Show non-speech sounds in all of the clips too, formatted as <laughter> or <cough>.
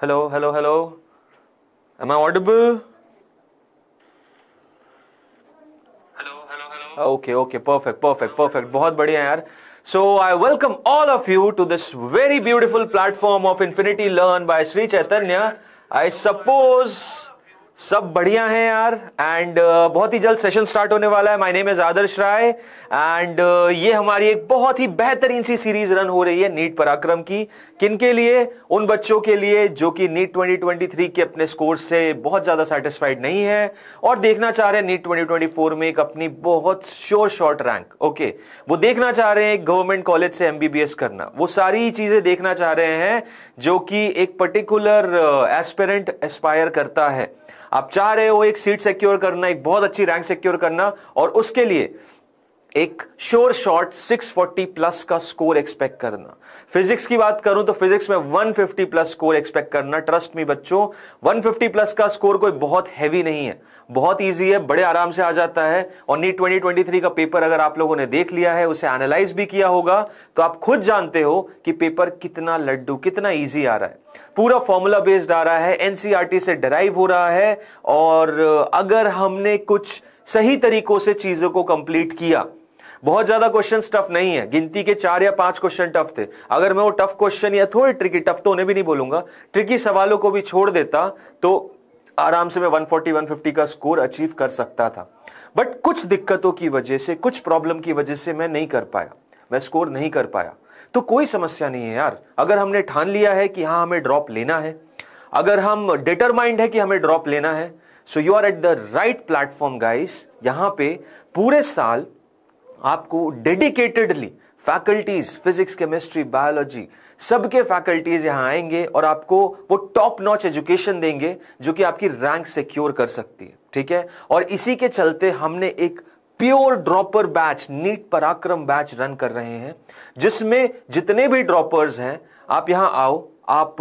Hello, hello, hello. Am I audible? Hello, hello, hello. okay okay perfect perfect perfect बहुत बढ़िया यार. so i welcome all of you to this very beautiful platform of infinity learn by sri chaitanya i suppose सब बढ़िया हैं यार and uh, बहुत ही जल्द session start होने वाला है my name is Adarsh Rai and uh, ये हमारी एक बहुत ही बेहतरीन सी सीरीज रन हो रही है नीट पराक्रम की किन के लिए उन बच्चों के लिए जो कि नीट 2023 के अपने स्कोर से बहुत ज़्यादा सेटिस्फाइड नहीं है और देखना चाह रहे हैं नीट 2024 में एक अपनी बहुत श्योर शॉर्ट रैंक ओके वो देखना चाह रहे हैं गवर्नमेंट कॉलेज से एमबीबीएस करना वो सारी चीज़ें देखना चाह रहे हैं जो कि एक पर्टिकुलर एस्पेरेंट एस्पायर करता है आप चाह रहे हो एक सीट सिक्योर करना एक बहुत अच्छी रैंक सिक्योर करना और उसके लिए एक श्योर शॉट 640 प्लस का स्कोर एक्सपेक्ट करना फिजिक्स की बात करूं तो फिजिक्स में 150 प्लस स्कोर एक्सपेक्ट करना ट्रस्ट मी बच्चों 150 प्लस का स्कोर कोई बहुत हैवी नहीं है बहुत इजी है बड़े आराम से आ जाता है और नीट 2023 का पेपर अगर आप लोगों ने देख लिया है उसे एनालाइज भी किया होगा तो आप खुद जानते हो कि पेपर कितना लड्डू कितना ईजी आ रहा है पूरा फॉर्मूला बेस्ड आ रहा है एनसीईआरटी e से डराइव हो रहा है और अगर हमने कुछ सही तरीकों से चीजों को कंप्लीट किया बहुत ज्यादा क्वेश्चन टफ नहीं है गिनती के चार या पांच क्वेश्चन टफ थे अगर मैं वो टफ क्वेश्चन या थोड़े ट्रिकी टफ तो उन्हें भी नहीं बोलूंगा ट्रिकी सवालों को भी छोड़ देता तो आराम से मैं 140 150 का स्कोर अचीव कर सकता था बट कुछ दिक्कतों की वजह से कुछ प्रॉब्लम की वजह से मैं नहीं कर पाया मैं स्कोर नहीं कर पाया तो कोई समस्या नहीं है यार अगर हमने ठान लिया है कि हाँ हमें ड्रॉप लेना है अगर हम डिटरमाइंड है कि हमें ड्रॉप लेना है so you are at the right platform guys यहां पे पूरे साल आपको dedicatedly faculties physics chemistry biology सबके फैकल्टीज यहां आएंगे और आपको वो टॉप नॉच एजुकेशन देंगे जो कि आपकी रैंक सिक्योर कर सकती है ठीक है और इसी के चलते हमने एक pure dropper batch NEET Parakram batch run कर रहे हैं जिसमें जितने भी ड्रॉपर्स हैं आप यहां आओ आप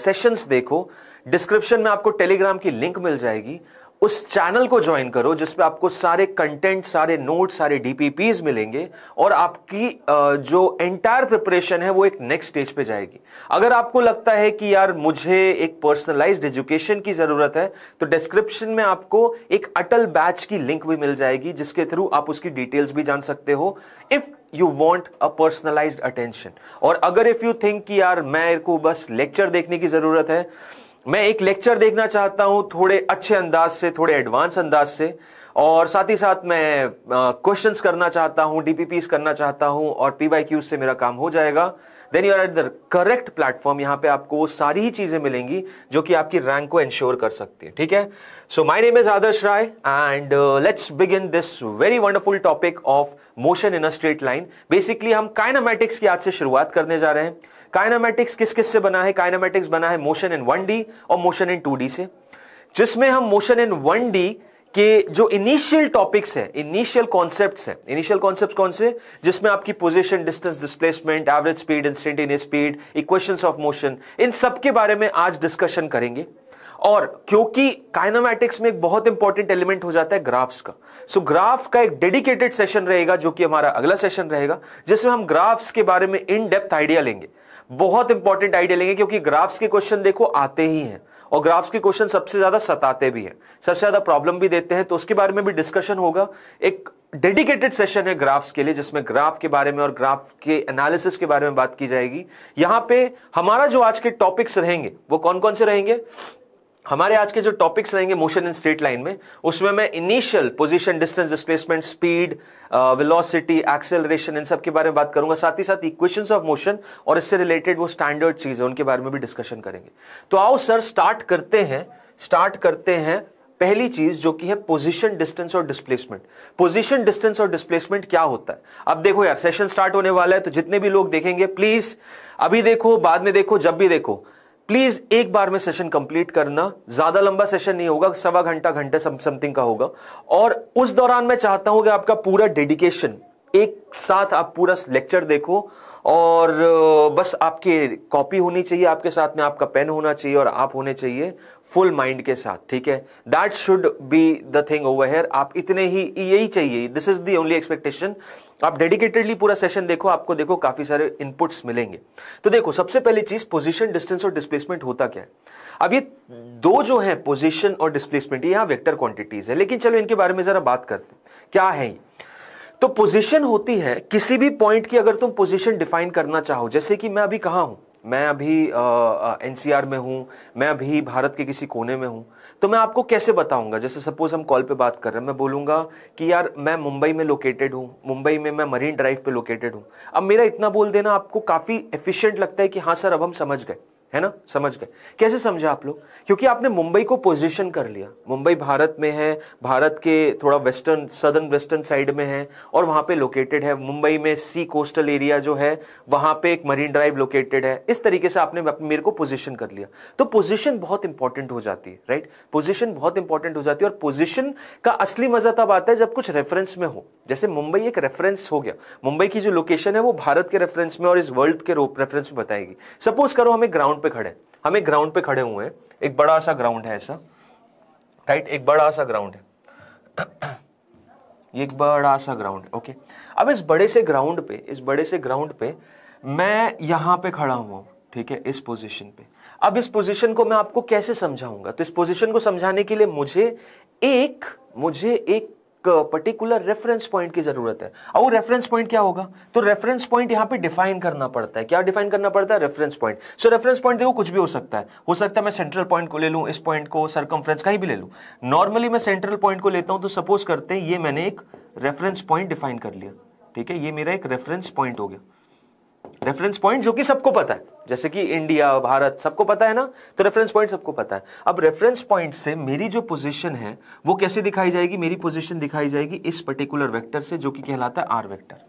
सेशंस देखो डिस्क्रिप्शन में आपको टेलीग्राम की लिंक मिल जाएगी उस चैनल को ज्वाइन करो जिसपे आपको सारे कंटेंट सारे नोट सारे डीपीपीज मिलेंगे और आपकी जो एंटायर प्रिपरेशन है वो एक नेक्स्ट स्टेज पे जाएगी अगर आपको लगता है कि यार मुझे एक पर्सनलाइज्ड एजुकेशन की ज़रूरत है तो डिस्क्रिप्शन में आपको एक अटल बैच की लिंक भी मिल जाएगी जिसके थ्रू आप उसकी डिटेल्स भी जान सकते हो if you want a personalize attention और अगर इफ़ यू थिंक कि यार मैं को बस लेक्चर देखने की ज़रूरत है मैं एक लेक्चर देखना चाहता हूं थोड़े अच्छे अंदाज से थोड़े एडवांस अंदाज से और साथ ही साथ मैं क्वेश्चन करना चाहता हूं डीपीपीस करना चाहता हूं और पी वाई से मेरा काम हो जाएगा then you are at the correct platform यहां पे आपको वो सारी ही चीजें मिलेंगी जो कि आपकी रैंक को इंश्योर कर सकती है ठीक है so my name is Adarsh Rai and let's begin this very wonderful topic of motion in a straight line basically हम काइनामेटिक्स की आज से शुरुआत करने जा रहे हैं काइनामेटिक्स किस किस से बना है काइनामेटिक्स बना है मोशन इन वन डी और मोशन इन टू डी से जिसमें हम मोशन इन वन डी के जो इनिशियल टॉपिक्स है इनिशियल कॉन्सेप्ट है इनिशियल कॉन्सेप्ट कौन से जिसमें आपकी position distance displacement average speed instantaneous speed equation of motion इन सब के बारे में आज डिस्कशन करेंगे और क्योंकि काइनामेटिक्स में एक बहुत इंपॉर्टेंट एलिमेंट हो जाता है ग्राफ्स का सो so, ग्राफ का एक डेडिकेटेड सेशन रहेगा जो कि हमारा अगला सेशन रहेगा जिसमें हम ग्राफ्स के बारे में इन डेप्थ आइडिया लेंगे बहुत इंपॉर्टेंट आइडिया लेंगे क्योंकि ग्राफ्स के क्वेश्चन देखो आते ही हैं और ग्राफ्स के क्वेश्चन सबसे ज्यादा सताते भी हैं सबसे ज्यादा प्रॉब्लम भी देते हैं तो उसके बारे में भी डिस्कशन होगा एक डेडिकेटेड सेशन है ग्राफ्स के लिए जिसमें ग्राफ के बारे में और ग्राफ के एनालिसिस के बारे में बात की जाएगी यहां पे हमारा जो आज के टॉपिक्स रहेंगे वो कौन कौन से रहेंगे हमारे आज के जो टॉपिक्स रहेंगे मोशन इन स्ट्रेट लाइन में उसमें मैं initial position distance displacement speed velocity acceleration इन सब के बारे में बात करूंगा साथ ही साथ इक्वेशंस ऑफ मोशन और इससे रिलेटेड वो स्टैंडर्ड चीज़ है उनके बारे में भी डिस्कशन करेंगे तो आओ सर स्टार्ट करते हैं स्टार्ट करते हैं पहली चीज जो कि है पोजीशन डिस्टेंस और डिस्प्लेसमेंट पोजीशन डिस्टेंस और डिस्प्लेसमेंट क्या होता है अब देखो यार सेशन स्टार्ट होने वाला है तो जितने भी लोग देखेंगे प्लीज अभी देखो बाद में देखो जब भी देखो प्लीज एक बार में सेशन कंप्लीट करना ज्यादा लंबा सेशन नहीं होगा सवा घंटा घंटे समथिंग का होगा और उस दौरान मैं चाहता हूं कि आपका पूरा डेडिकेशन एक साथ आप पूरा लेक्चर देखो और बस आपके कॉपी होनी चाहिए आपके साथ में आपका पेन होना चाहिए और आप होने चाहिए फुल माइंड के साथ ठीक है that should be the thing over here आप इतने ही यही चाहिए this is the only expectation आप डेडिकेटेडली पूरा सेशन देखो आपको देखो काफी सारे इनपुट्स मिलेंगे तो देखो सबसे पहली चीज पोजिशन डिस्टेंस और डिस्प्लेसमेंट होता क्या है अब ये दो जो है पोजिशन और डिस्प्लेसमेंट ये यहां वेक्टर क्वांटिटीज है लेकिन चलो इनके बारे में जरा बात करते हैं क्या है ये तो पोजीशन होती है किसी भी पॉइंट की अगर तुम पोजीशन डिफाइन करना चाहो जैसे कि मैं अभी कहाँ हूँ मैं अभी एनसीआर में हूँ मैं अभी भारत के किसी कोने में हूँ तो मैं आपको कैसे बताऊंगा जैसे सपोज हम कॉल पे बात कर रहे हैं मैं बोलूंगा कि यार मैं मुंबई में लोकेटेड हूँ मुंबई में मैं मरीन ड्राइव पे लोकेटेड हूँ अब मेरा इतना बोल देना आपको काफ़ी एफिशिएंट लगता है कि हाँ सर अब हम समझ गए है ना समझ गए कैसे समझा आप लोग क्योंकि आपने मुंबई को पोजीशन कर लिया मुंबई भारत में है भारत के थोड़ा वेस्टर्न सदर्न वेस्टर्न साइड में है और वहां पे लोकेटेड है मुंबई में सी कोस्टल एरिया जो है वहां पे एक मरीन ड्राइव लोकेटेड है इस तरीके से आपने मेरे को पोजिशन कर लिया तो पोजिशन बहुत इंपॉर्टेंट हो जाती है राइट पोजिशन बहुत इंपॉर्टेंट हो जाती है और पोजिशन का असली मजा तब आता है जब कुछ रेफरेंस में हो जैसे मुंबई एक रेफरेंस हो गया मुंबई की जो लोकेशन है वो भारत के रेफरेंस में और इस वर्ल्ड के रेफरेंस में बताएगी सपोज करो हमें ग्राउंड ग्राउंड पे खड़े हम एक ग्राउंड पे खड़े हुए हैं एक बड़ा सा ग्राउंड है ऐसा राइट एक बड़ा सा ग्राउंड है <clears throat> एक बड़ा सा ग्राउंड है ओके अब इस बड़े से ग्राउंड पे इस बड़े से ग्राउंड पे मैं यहां पे खड़ा हुआ ठीक है इस पोजीशन पे अब इस पोजीशन को मैं आपको कैसे समझाऊंगा तो इस पोजीशन को समझाने के लिए मुझे एक मुझे एक पर्टिकुलर रेफरेंस पॉइंट की जरूरत है अब वो रेफरेंस पॉइंट क्या होगा तो रेफरेंस पॉइंट यहाँ पे डिफाइन करना पड़ता है क्या डिफाइन करना पड़ता है reference point so reference point देखो कुछ भी हो सकता है हो सकता है मैं सेंट्रल पॉइंट को ले लूँ इस पॉइंट को सरकमफ्रेंस कहीं भी ले लूँ नॉर्मली मैं सेंट्रल पॉइंट को लेता हूँ तो सपोज करते हैं ये मैंने एक रेफरेंस पॉइंट डिफाइन कर लिया ठीक है ये मेरा एक रेफरेंस पॉइंट हो गया रेफरेंस पॉइंट जो कि सबको पता है जैसे कि इंडिया भारत सबको पता है ना तो रेफरेंस पॉइंट सबको पता है अब रेफरेंस पॉइंट से मेरी जो पोजीशन है वो कैसे दिखाई जाएगी मेरी पोजीशन दिखाई जाएगी इस पर्टिकुलर वेक्टर से जो कि कहलाता है आर वेक्टर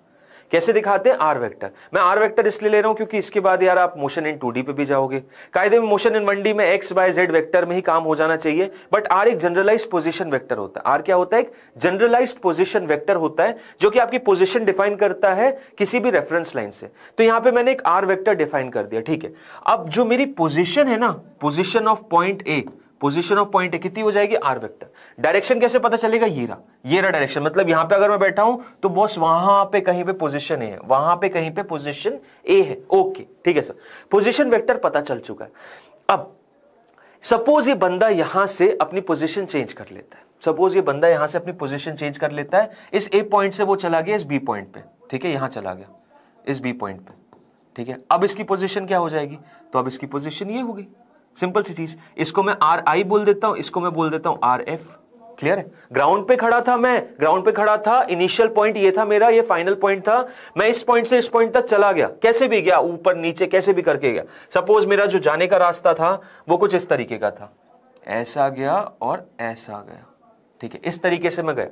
कैसे दिखाते हैं आर वेक्टर मैं आर वेक्टर इसलिए ले रहा हूं क्योंकि इसके बाद यार आप मोशन इन टू पे भी जाओगे कायदे में मोशन इन वन में एक्स बाय जेड वैक्टर में ही काम हो जाना चाहिए बट आर एक जनरलाइज पोजिशन वैक्टर होता है आर क्या होता है एक जनरलाइज पोजिशन वैक्टर होता है जो कि आपकी पोजिशन डिफाइन करता है किसी भी रेफरेंस लाइन से तो यहां पर मैंने एक आर वैक्टर डिफाइन कर दिया ठीक है अब जो मेरी पोजिशन है ना position of point A position of point कितनी हो जाएगी आर वेक्टर डायरेक्शन कैसे पता चलेगा ये रहा ये रहा डायरेक्शन मतलब यहां पे अगर मैं बैठा हूं तो बॉस वहां पे कहीं पे पोजीशन ए है वहां पे कहीं पे पोजीशन ए है ओके ठीक है सर पोजीशन वेक्टर पता चल चुका है अब सपोज ये बंदा यहां से अपनी पोजिशन चेंज कर लेता है सपोज ये बंदा यहां से अपनी पोजिशन चेंज कर लेता है इस ए पॉइंट से वो चला गया इस बी पॉइंट पे ठीक है यहां चला गया इस बी पॉइंट पे ठीक है अब इसकी पोजिशन क्या हो जाएगी तो अब इसकी पोजिशन ये होगी सिंपल सी चीज इसको मैं आर आई बोल देता हूं इसको मैं बोल देता हूं आर एफ क्लियर है ग्राउंड पे खड़ा था मैं ग्राउंड पे खड़ा था इनिशियल पॉइंट ये था मेरा ये फाइनल पॉइंट था मैं इस पॉइंट से इस पॉइंट तक चला गया कैसे भी गया ऊपर नीचे कैसे भी करके गया सपोज मेरा जो जाने का रास्ता था वो कुछ इस तरीके का था ऐसा गया और ऐसा गया ठीक है इस तरीके से मैं गया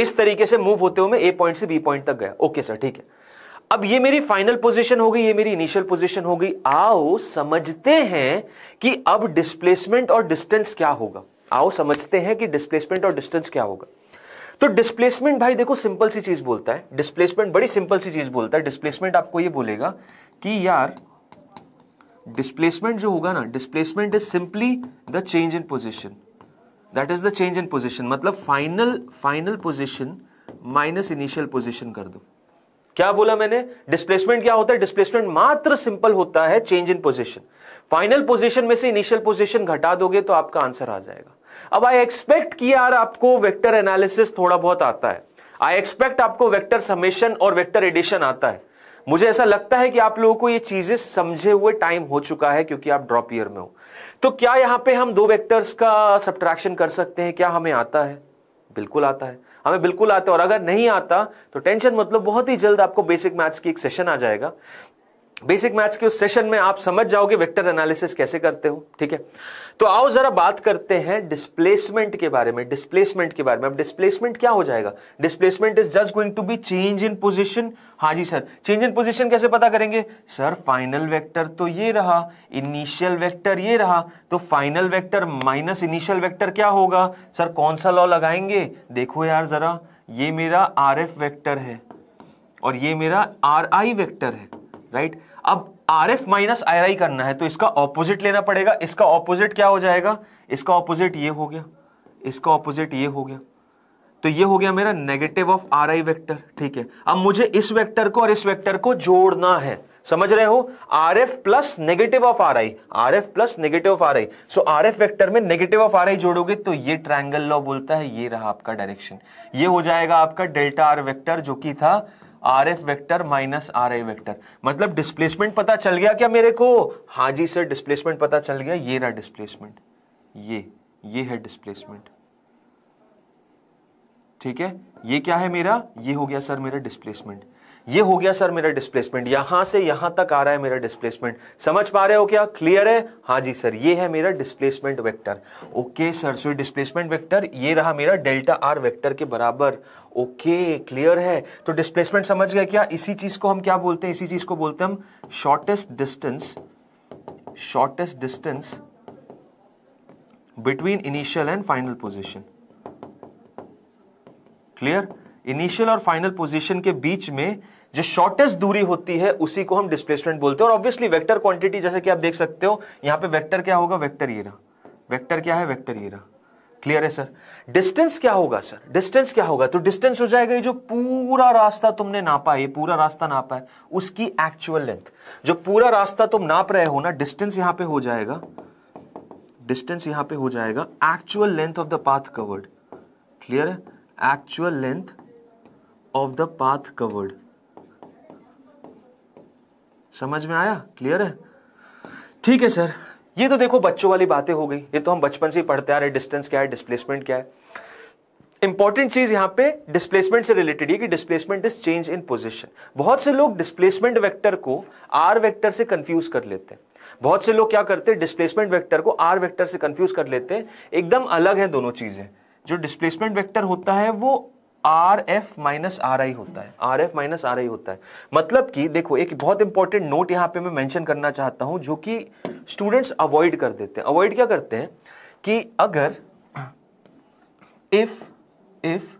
इस तरीके से मूव होते हुए मैं ए पॉइंट से बी पॉइंट तक गया ओके सर ठीक है अब ये मेरी फाइनल पोजीशन हो गई ये मेरी इनिशियल पोजीशन हो गई आओ समझते हैं कि अब डिस्प्लेसमेंट और डिस्टेंस क्या होगा आओ समझते हैं कि डिस्प्लेसमेंट और डिस्टेंस क्या होगा तो डिस्प्लेसमेंट भाई देखो सिंपल सी चीज बोलता है डिस्प्लेसमेंट बड़ी सिंपल सी चीज बोलता है डिस्प्लेसमेंट आपको ये बोलेगा कि यार डिस्प्लेसमेंट जो होगा ना displacement is simply the change in position that is the change in position मतलब final final position minus initial position कर दो क्या बोला मैंने डिस्प्लेसमेंट क्या होता है डिस्प्लेसमेंट मात्र सिंपल होता है change in position final position में से इनिशियल पोजिशन घटा दोगे तो आपका आंसर आ जाएगा अब आई एक्सपेक्ट कि यार आपको वेक्टर एनालिसिस थोड़ा बहुत आता है आई एक्सपेक्ट आपको वेक्टर समेशन और वेक्टर एडिशन आता है मुझे ऐसा लगता है कि आप लोगों को ये चीजें समझे हुए टाइम हो चुका है क्योंकि आप ड्रॉप ईयर में हो तो क्या यहां पे हम दो वेक्टर्स का सब्ट्रैक्शन कर सकते हैं क्या हमें आता है बिल्कुल आता है हमें बिल्कुल आता है और अगर नहीं आता तो टेंशन मतलब बहुत ही जल्द आपको बेसिक मैथ्स की एक सेशन आ जाएगा बेसिक मैथ्स के उस सेशन में आप समझ जाओगे वेक्टर एनालिसिस कैसे करते हो ठीक है तो आओ जरा बात करते हैं डिस्प्लेसमेंट के बारे में डिस्प्लेसमेंट के बारे में अब डिस्प्लेसमेंट क्या हो जाएगा displacement is just going to be change in position हाँ जी सर चेंज इन पोजिशन कैसे पता करेंगे सर फाइनल वेक्टर तो ये रहा इनिशियल वेक्टर ये रहा तो final vector minus initial vector क्या होगा सर कौन सा लॉ लगाएंगे देखो यार जरा ये मेरा आर एफ है और ये मेरा आर आई है राइट अब R F minus R I करना है तो इसका ऑपोजिट लेना पड़ेगा इसका ऑपोजिट क्या हो जाएगा इसका ऑपोजिट ये हो गया इसका ऑपोजिट ये हो गया तो ये हो गया मेरा negative of R I vector ठीक है अब मुझे इस वैक्टर को और इस वैक्टर को जोड़ना है समझ रहे हो R F plus negative of R I R F plus negative of R I so R F vector में नेगेटिव ऑफ आर आई जोड़ोगे तो ये ट्राइंगल लॉ बोलता है ये रहा आपका डायरेक्शन ये हो जाएगा आपका डेल्टा आर वैक्टर जो कि था R F vector minus R I vector मतलब डिस्प्लेसमेंट पता चल गया क्या मेरे को हाँ जी सर डिस्प्लेसमेंट पता चल गया ये रहा डिस्प्लेसमेंट ये ये है डिस्प्लेसमेंट ठीक है ये क्या है मेरा ये हो गया सर मेरा डिस्प्लेसमेंट ये हो गया सर मेरा डिस्प्लेसमेंट यहां से यहां तक आ रहा है मेरा डिस्प्लेसमेंट समझ पा रहे हो क्या क्लियर है हाँ जी सर ये है मेरा displacement vector okay sir so displacement vector ये रहा मेरा डेल्टा आर वेक्टर के बराबर ओके क्लियर है तो डिस्प्लेसमेंट समझ गए क्या इसी चीज को हम क्या बोलते हैं इसी चीज को बोलते हैं हम shortest distance shortest distance between initial and final position clear initial और फाइनल पोजिशन के बीच में जो शॉर्टेस्ट दूरी होती है उसी को हम डिस्प्लेसमेंट बोलते हैं और ऑब्वियसली वेक्टर क्वांटिटी जैसे कि आप देख सकते हो यहां पे वेक्टर क्या होगा वेक्टर ये रहा वेक्टर क्या है वेक्टर ये रहा क्लियर है सर डिस्टेंस क्या होगा सर डिस्टेंस क्या होगा तो डिस्टेंस हो जाएगा ये जो पूरा रास्ता तुमने नापा है ये पूरा रास्ता नापा है उसकी एक्चुअल लेंथ जो पूरा रास्ता तुम नाप रहे हो ना डिस्टेंस यहां पे हो जाएगा डिस्टेंस यहां पे हो जाएगा actual length of the path covered clear है actual length of the path covered समझ में आया क्लियर है ठीक है सर ये तो देखो बच्चों वाली बातें हो गई ये तो हम बचपन से ही पढ़ते आ रहे डिस्टेंस क्या है डिस्प्लेसमेंट क्या है इंपॉर्टेंट चीज यहां पे डिस्प्लेसमेंट से रिलेटेड है कि displacement is change in position बहुत से लोग डिस्प्लेसमेंट वेक्टर को आर वेक्टर से कंफ्यूज कर लेते हैं बहुत से लोग क्या करते हैं डिस्प्लेसमेंट वेक्टर को आर वेक्टर से कंफ्यूज कर लेते हैं एकदम अलग है दोनों चीजें जो डिस्प्लेसमेंट वेक्टर होता है वो R F minus R I होता है R F minus R I होता है मतलब कि देखो एक बहुत इंपॉर्टेंट नोट यहां पे मैं मेंशन करना चाहता हूं जो कि स्टूडेंट्स अवॉइड कर देते हैं अवॉइड क्या करते हैं कि अगर if if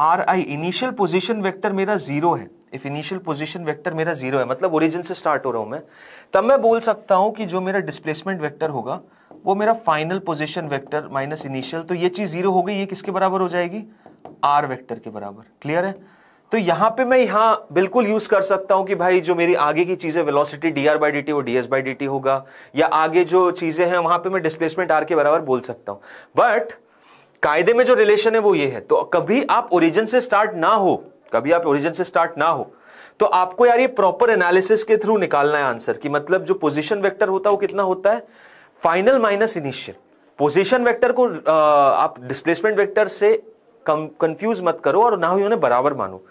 R I initial position vector मेरा जीरो है इफ इनिशियल पोजिशन वेक्टर मेरा जीरो है मतलब ओरिजिन से स्टार्ट हो रहा हूं मैं तब मैं बोल सकता हूं कि जो मेरा डिस्प्लेसमेंट वैक्टर होगा वो मेरा final position vector minus initial तो ये चीज जीरो हो गई ये किसके बराबर हो जाएगी आर वेक्टर के बराबर क्लियर है तो यहां पे मैं यहां बिल्कुल यूज कर सकता हूं कि भाई जो मेरी आगे की चीजें velocity D are by D T वो D S by D T होगा या आगे जो चीजें हैं वहां पे मैं डिस्प्लेसमेंट आर के बराबर बोल सकता हूं बट कायदे में जो रिलेशन है वो ये है तो कभी आप ओरिजिन से स्टार्ट ना हो कभी आप ओरिजिन से स्टार्ट ना हो तो आपको यार ये प्रॉपर एनालिसिस के थ्रू निकालना है आंसर कि मतलब जो पोजिशन वेक्टर होता है वो कितना होता है final minus initial position vector को आप डिस्प्लेसमेंट वेक्टर से कंफ्यूज मत करो और ना ही उन्हें बराबर मानो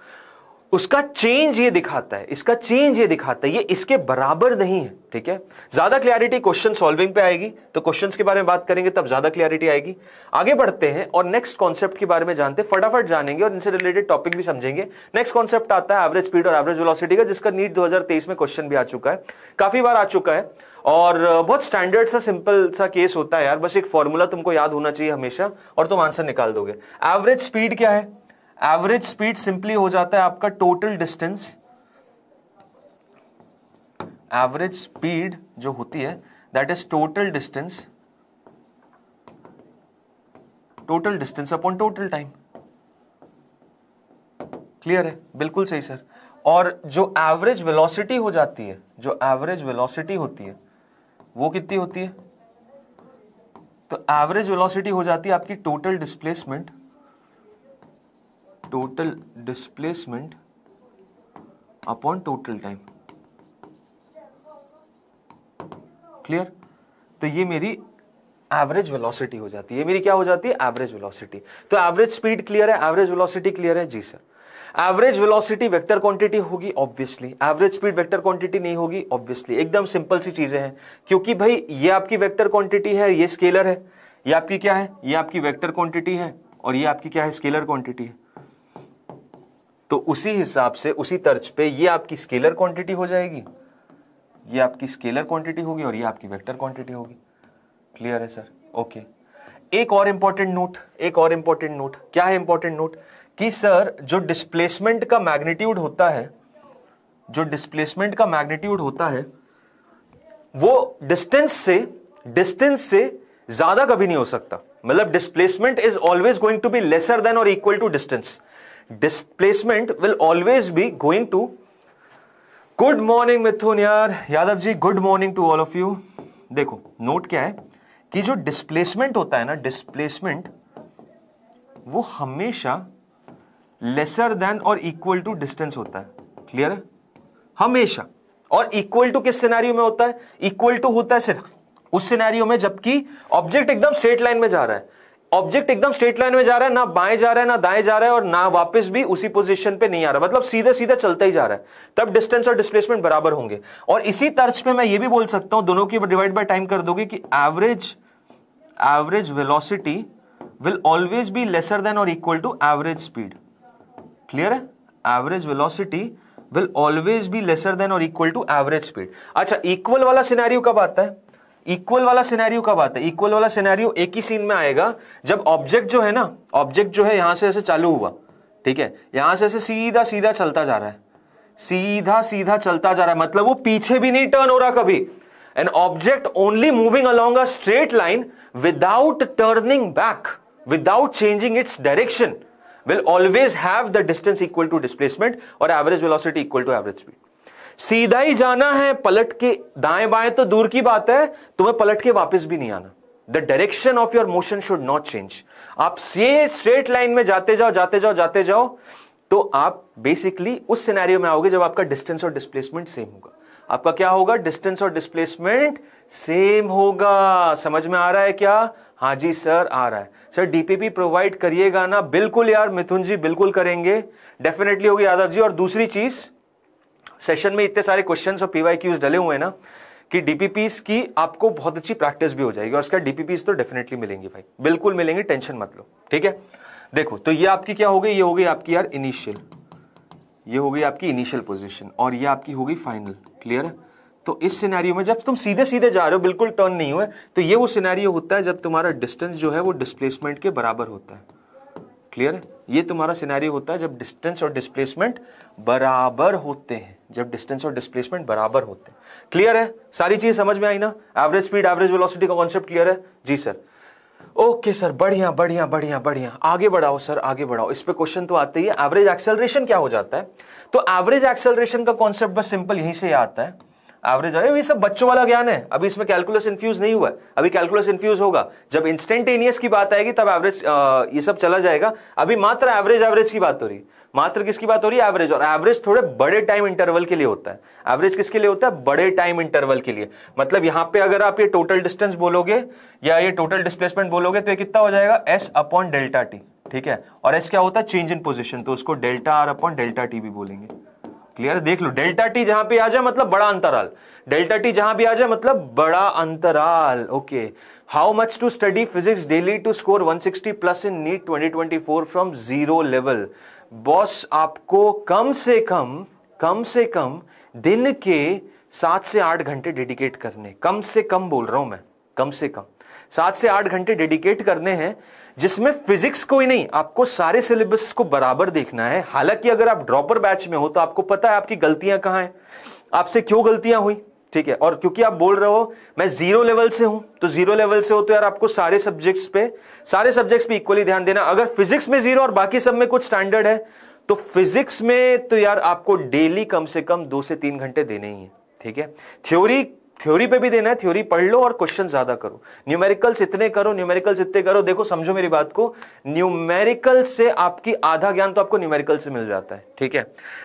उसका चेंज ये दिखाता है इसका चेंज ये दिखाता है ये इसके बराबर नहीं है ठीक है ज्यादा क्लियरिटी क्वेश्चन सॉल्विंग पे आएगी तो क्वेश्चन के बारे में बात करेंगे तब ज्यादा क्लियरिटी आएगी आगे बढ़ते हैं और नेक्स्ट कॉन्सेप्ट के बारे में जानते हैं फटाफट जानेंगे और इनसे रिलेटेड टॉपिक भी समझेंगे नेक्स्ट कॉन्सेप्ट आता है एवरेज स्पीड और एवरेज वेलोसिटी का जिसका नीट दो में क्वेश्चन भी आ चुका है काफी बार आ चुका है और बहुत स्टैंडर्ड सा सिंपल सा केस होता है यार बस एक फॉर्मूला तुमको याद होना चाहिए हमेशा और तुम आंसर निकाल दोगे एवरेज स्पीड क्या है एवरेज स्पीड सिंपली हो जाता है आपका टोटल डिस्टेंस एवरेज स्पीड जो होती है that is total distance total distance upon total time clear है बिल्कुल सही सर और जो एवरेज वेलोसिटी हो जाती है जो एवरेज वेलोसिटी होती है वो कितनी होती है तो एवरेज वेलोसिटी हो जाती है आपकी total displacement total displacement upon total time clear तो ये मेरी एवरेज वेलोसिटी हो जाती है ये मेरी क्या हो जाती है एवरेज वेलोसिटी तो एवरेज स्पीड क्लियर है एवरेज वेलोसिटी क्लियर है जी sir average velocity vector quantity होगी obviously average speed vector quantity नहीं होगी ऑब्वियसली एकदम सिंपल सी चीजें हैं क्योंकि भाई ये आपकी वेक्टर क्वांटिटी है ये स्केलर है ये आपकी क्या है ये आपकी वेक्टर क्वांटिटी है और ये आपकी क्या है स्केलर क्वांटिटी है तो उसी हिसाब से उसी तर्ज पे ये आपकी स्केलर क्वांटिटी हो जाएगी ये आपकी स्केलर क्वांटिटी होगी और ये आपकी वेक्टर क्वांटिटी होगी क्लियर है सर ओके एक और इंपॉर्टेंट नोट एक और इंपॉर्टेंट नोट क्या है इंपॉर्टेंट नोट कि सर जो डिस्प्लेसमेंट का मैग्नीट्यूड होता है जो डिस्प्लेसमेंट का मैग्नीट्यूड होता है वो डिस्टेंस से डिस्टेंस से ज्यादा कभी नहीं हो सकता मतलब displacement is always going to be lesser than और equal to distance displacement will always be going to good morning Mithun यार Yadav ji good morning to all of you देखो नोट क्या है कि जो डिस्प्लेसमेंट होता है ना डिस्प्लेसमेंट वो हमेशा लेसर देन और इक्वल टू डिस्टेंस होता है क्लियर है हमेशा और इक्वल टू किस सिनेरियो में होता है इक्वल टू होता है सिर्फ उस सिनेरियो में जबकि ऑब्जेक्ट एकदम स्ट्रेट लाइन में जा रहा है ऑब्जेक्ट एकदम स्ट्रेट लाइन में जा रहा है ना बाएं जा रहा है ना दाएं जा रहा है और ना वापस भी उसी पोजीशन पे नहीं आ रहा मतलब सीधे सीधे चलता ही जा रहा है तब डिस्टेंस और डिस्प्लेसमेंट बराबर होंगे और इसी तर्ज पे मैं ये भी बोल सकता हूं दोनों की डिवाइड बाय टाइम कर दोगे कि average average velocity will always be lesser than और equal to average speed clear है average velocity will always be lesser than और इक्वल टू एवरेज स्पीड अच्छा इक्वल वाला सिनेरियो कब आता है इक्वल वाला सिनेरियो कब आता है इक्वल वाला सिनेरियो एक ही सीन में आएगा जब ऑब्जेक्ट जो है ना ऑब्जेक्ट जो है यहां से ऐसे चालू हुआ ठीक है यहां से ऐसे सीधा सीधा चलता जा रहा है सीधा सीधा चलता जा रहा है मतलब वो पीछे भी नहीं टर्न हो रहा कभी an object only moving along a straight line without turning back without changing its direction will always have the distance equal to displacement or average velocity equal to average speed. सीधा ही जाना है पलट के दाएं बाएं तो दूर की बात है तुम्हें पलट के वापस भी नहीं आना the direction of your motion should not change आप से स्ट्रेट लाइन में जाते जाओ जाते जाओ जाते जाओ तो आप बेसिकली उस सिनेरियो में आओगे जब आपका डिस्टेंस और डिस्प्लेसमेंट सेम होगा आपका क्या होगा डिस्टेंस और डिस्प्लेसमेंट सेम होगा समझ में आ रहा है क्या हाँ जी सर आ रहा है सर डीपीपी प्रोवाइड करिएगा ना बिल्कुल यार मिथुन जी बिल्कुल करेंगे डेफिनेटली होगी यादव जी और दूसरी चीज़ सेशन में इतने सारे क्वेश्चन और पीवाई क्यूज डले हुए हैं ना कि डीपीपीस की आपको बहुत अच्छी प्रैक्टिस भी हो जाएगी और उसका डीपीपीस तो डेफिनेटली मिलेंगी भाई बिल्कुल मिलेंगे टेंशन मत लो ठीक है देखो तो ये आपकी क्या हो गई ये हो गई आपकी यार इनिशियल ये हो गई आपकी इनिशियल पोजिशन और ये आपकी होगी फाइनल क्लियर है तो इस सिनेरियो में जब तुम सीधे सीधे जा रहे हो बिल्कुल टर्न नहीं हुए तो ये वो सिनेरियो होता है जब तुम्हारा डिस्टेंस जो है वो डिस्प्लेसमेंट के बराबर होता है क्लियर है ये तुम्हारा सिनेरियो होता है जब डिस्टेंस और डिस्प्लेसमेंट बराबर होते हैं जब डिस्टेंस और डिस्प्लेसमेंट बराबर होते हैं क्लियर है सारी चीज समझ में आई ना एवरेज स्पीड एवरेज वेलोसिटी का कॉन्सेप्ट क्लियर है जी सर ओके सर बढ़िया बढ़िया बढ़िया बढ़िया आगे बढ़ाओ सर आगे बढ़ाओ इस पे क्वेश्चन तो आते ही है एवरेज एक्सेलरेशन क्या हो जाता है तो एवरेज एक्सेलरेशन का कॉन्सेप्ट बस सिंपल यहीं से आता है एवरेज ये सब बच्चों वाला ज्ञान है अभी इसमें कैलकुलस इन्फ्यूज नहीं हुआ अभी कैलकुलस इन्फ्यूज होगा जब इंस्टेंटेनियस की बात आएगी तब एवरेज ये सब चला जाएगा अभी मात्र एवरेज एवरेज की बात हो रही मात्र किसकी बात हो रही है एवरेज और एवरेज थोड़े बड़े टाइम इंटरवल के लिए होता है एवरेज किसके लिए होता है बड़े टाइम इंटरवल के लिए मतलब यहां पे अगर आप ये टोटल डिस्टेंस बोलोगे या ये टोटल डिस्प्लेसमेंट बोलोगे तो ये कितना हो जाएगा एस अपॉन डेल्टा टी ठीक है और एस क्या होता है चेंज इन पोजिशन तो उसको delta R upon delta T भी बोलेंगे क्लियर देख लो डेल्टा टी जहां पे आ जाए मतलब बड़ा अंतराल डेल्टा टी जहां भी आ जाए मतलब बड़ा अंतराल okay how much to study physics daily to score 160 plus in NEET 2024 from zero level boss आपको कम से कम कम से कम दिन के सात से आठ घंटे डेडिकेट करने कम से कम बोल रहा हूं मैं कम से कम सात से आठ घंटे डेडिकेट करने हैं जिसमें फिजिक्स को ही नहीं आपको सारे सिलेबस को बराबर देखना है हालांकि अगर आप ड्रॉपर बैच में हो तो आपको पता है आपकी गलतियां कहां हैं आपसे क्यों गलतियां हुई ठीक है और क्योंकि आप बोल रहे हो मैं जीरो लेवल से हूं तो जीरो लेवल से हो तो यार आपको सारे सब्जेक्ट्स पे सारे सब्जेक्ट्स पे इक्वली ध्यान देना अगर फिजिक्स में जीरो और बाकी सब में कुछ स्टैंडर्ड है तो फिजिक्स में तो यार आपको डेली कम से कम दो से तीन घंटे देने ही है ठीक है थ्योरी थ्योरी पे भी देना है थ्योरी पढ़ लो और क्वेश्चन ज्यादा करो न्यूमेरिकल्स इतने करो न्यूमेरिकल्स इतने करो देखो समझो मेरी बात को न्यूमेरिकल से आपकी आधा ज्ञान तो आपको न्यूमेरिकल से मिल जाता है ठीक है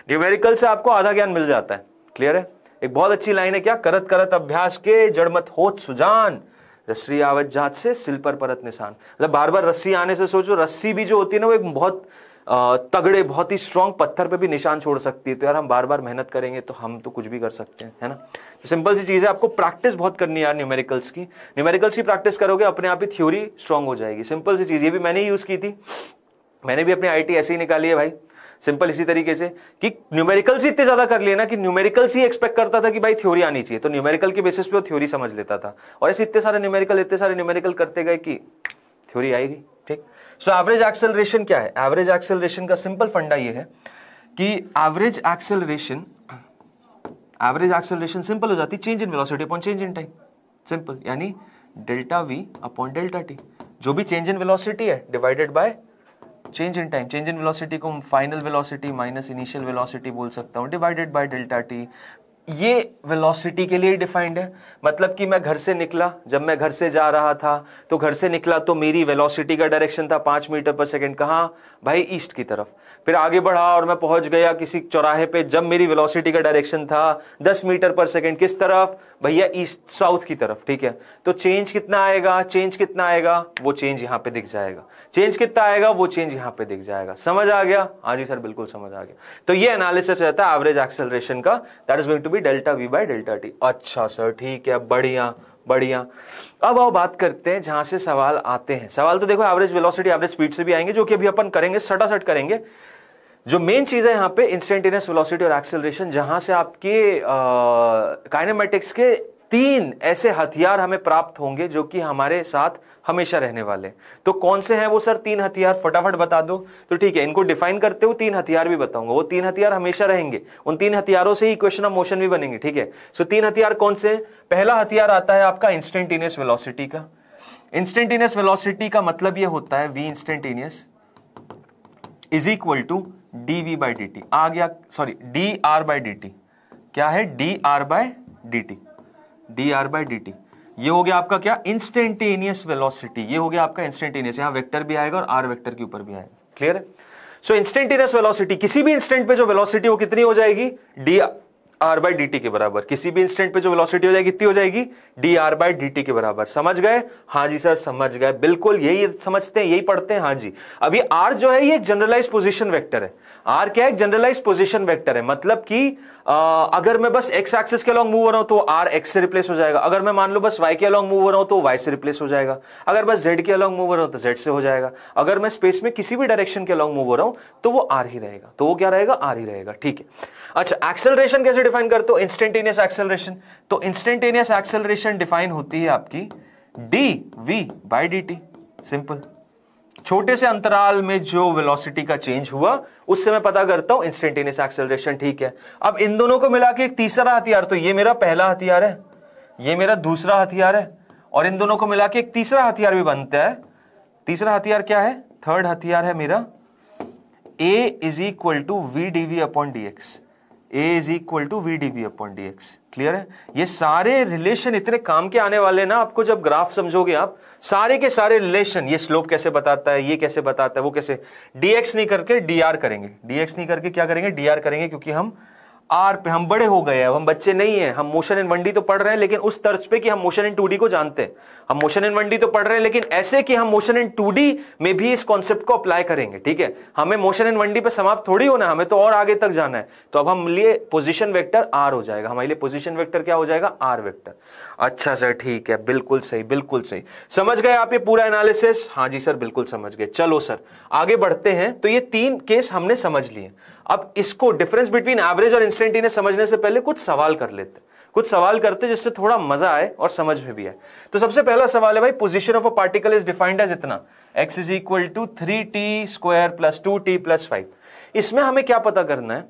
न्यूमेरिकल से आपको आधा ज्ञान मिल जाता है क्लियर है एक बहुत अच्छी लाइन है क्या करत करत अभ्यास के जड़मत होत सुजान रस्सी आवत जात से सिल पर परत निशान मतलब बार बार रस्सी आने से सोचो रस्सी भी जो होती है ना वो एक बहुत तगड़े बहुत ही स्ट्रांग पत्थर पे भी निशान छोड़ सकती है तो यार हम बार बार मेहनत करेंगे तो हम तो कुछ भी कर सकते हैं है ना तो सिंपल सी चीज़ है आपको प्रैक्टिस बहुत करनी है यार न्यूमेरिकल्स की न्यूमेरिकल्स की प्रैक्टिस करोगे अपने आप ही थ्योरी स्ट्रांग हो जाएगी सिंपल सी चीज़ ये भी मैंने ही यूज़ की थी मैंने भी अपनी आई ऐसे ही निकाली है भाई सिंपल इसी तरीके से कि न्यूमेरिकल्स ही इतने ज्यादा कर लिए ना कि न्यूमेरिकल्स ही एक्सपेक्ट करता था कि भाई थ्योरी आनी चाहिए तो न्यूमेरिकल के बेसिस पे वो थ्योरी समझ लेता था और ऐसे इतने सारे न्यूमेरिकल इतने सारे न्यूमेरिकल करते गए कि थ्योरी आएगी ठीक सो एवरेज एक्सेलरेशन क्या है एवरेज एक्सेलरेशन का सिंपल फंडा ये है कि average acceleration average acceleration simple हो जाती है change in velocity upon change in time simple यानी delta V upon delta T जो भी चेंज इन वेलोसिटी है divided by change in time change in velocity को final velocity minus initial velocity बोल सकता हूँ डिवाइडेड बाय डेल्टा टी ये velocity के लिए डिफाइंड है मतलब कि मैं घर से निकला जब मैं घर से जा रहा था तो घर से निकला तो मेरी वेलोसिटी का डायरेक्शन था पांच मीटर पर सेकंड कहाँ भाई ईस्ट की तरफ फिर आगे बढ़ा और मैं पहुंच गया किसी चौराहे पे जब मेरी वेलोसिटी का डायरेक्शन था दस मीटर पर सेकंड किस तरफ भैया ईस्ट साउथ की तरफ ठीक है तो चेंज कितना आएगा चेंज कितना आएगा वो चेंज यहाँ पे दिख जाएगा चेंज कितना आएगा वो चेंज यहाँ पे दिख जाएगा समझ आ गया हाँ जी सर बिल्कुल समझ आ गया तो ये एनालिसिस रहता है एवरेज एक्सेलरेशन का that is going to be delta V by delta T अच्छा सर ठीक है बढ़िया बढ़िया अब आओ बात करते हैं जहां से सवाल आते हैं सवाल तो देखो एवरेज वेलोसिटी एवरेज स्पीड से भी आएंगे जो कि अभी अपन करेंगे सटासट करेंगे जो मेन चीज़ है यहाँ पे इंस्टेंटेनियस वेलोसिटी और एक्सेलरेशन जहां से आपके काइनेमेटिक्स के तीन ऐसे हथियार हमें प्राप्त होंगे जो कि हमारे साथ हमेशा रहने वाले तो कौन से हैं वो सर तीन हथियार फटाफट बता दो तो ठीक है इनको डिफाइन करते हुए तीन हथियार भी बताऊंगा वो तीन हथियार हमेशा रहेंगे उन तीन हथियारों से ही इक्वेशन ऑफ मोशन भी बनेंगे ठीक है सो तीन हथियार कौन से पहला हथियार आता है आपका इंस्टेंटेनियस वेलोसिटी का इंस्टेंटेनियस वेलोसिटी का मतलब यह होता है V instantaneous is equal to D we by D T आ गया sorry D are by D T क्या है D R by D T D are by D T ये हो गया आपका क्या इंस्टेंटेनियस वेलोसिटी ये हो गया आपका इंस्टेंटेनियस यहाँ वेक्टर भी आएगा और आर वेक्टर के ऊपर भी आएगा क्लियर है सो इंस्टेंटेनियस वेलोसिटी किसी भी इंस्टेंट पे जो वेलोसिटी वो कितनी हो जाएगी डी आर बाई डी के बराबर किसी भी इंस्टेंट पे जो वेलोसिटी हो जाएगी कितनी हो जाएगी डी आर बाई डी के बराबर समझ गए हाँ जी सर समझ गए बिल्कुल यही समझते हैं यही पढ़ते हैं हाँ जी अभी आर जो है ये एक जनरलाइज पोजिशन वैक्टर है आर क्या है जनरलाइज पोजिशन वैक्टर है मतलब कि अगर मैं बस एक्स एक्सिस के अलॉन्ग मूव हो रहा हूं तो आर एक्स से रिप्लेस हो जाएगा अगर मैं मान लो बस वाई के अलॉन्ग मूव हो रहा हूं तो वाई से रिप्लेस हो जाएगा अगर बस जेड के अलॉन्ग मूव हो रहा हूं तो जेड से हो जाएगा अगर मैं स्पेस में किसी भी डायरेक्शन के अलॉन्ग मूव हो रहा हूं तो वो आर ही रहेगा तो वो क्या रहेगा आर ही रहेगा ठीक है अच्छा एक्सेलरेशन कैसे डिफाइन करते हो इंस्टेंटेनियस एक्सेलरेशन तो इंस्टेंटेनियस एक्सेलरेशन डिफाइन होती है आपकी D we by D T simple छोटे से अंतराल में जो वेलोसिटी का चेंज हुआ उससे मैं पता करता हूं इंस्टेंटेनियस एक्सेलरेशन ठीक है अब इन दोनों को मिला के एक तीसरा हथियार तो ये मेरा पहला हथियार है ये मेरा दूसरा हथियार है और इन दोनों को मिला के एक तीसरा हथियार भी बनता है तीसरा हथियार क्या है थर्ड हथियार है मेरा A is equal to we D we upon D X A is equal to we D B upon D X clear है ये सारे रिलेशन इतने काम के आने वाले ना आपको जब ग्राफ समझोगे आप सारे के सारे रिलेशन ये स्लोप कैसे बताता है ये कैसे बताता है वो कैसे डी एक्स नहीं करके डी आर करेंगे डी एक्स नहीं करके क्या करेंगे डी आर करेंगे क्योंकि हम आर पे हम बड़े हो गए हैं हम बच्चे नहीं हैं हम मोशन इन वनडी तो पढ़ रहे हैं लेकिन उस तर्ज पे कि हम मोशन इन टू को जानते हैं हम मोशन इन वनडी तो पढ़ रहे हैं लेकिन ऐसे कि हम मोशन इन टू में भी इस कॉन्सेप्ट को अप्लाई करेंगे ठीक है हमें मोशन इन वनडी पे समाप्त थोड़ी होना हमें तो और आगे तक जाना है तो अब हम लिए पोजिशन वैक्टर आर हो जाएगा हमारे लिए पोजिशन वैक्टर क्या हो जाएगा आर वैक्टर अच्छा सर ठीक है बिल्कुल सही बिल्कुल सही समझ गए आप ये पूरा एनालिसिस हाँ जी सर बिल्कुल समझ गए चलो सर आगे बढ़ते हैं तो ये तीन केस हमने समझ लिए अब इसको डिफरेंस बिटवीन एवरेज और इंस्टेंटेनियस समझने से पहले कुछ सवाल कर लेते हैं कुछ सवाल करते जिससे थोड़ा मजा आए और समझ में भी आए तो सबसे पहला सवाल है भाई position of a particle is defined as इतना X is equal to three T square plus two T plus five इसमें हमें क्या पता करना है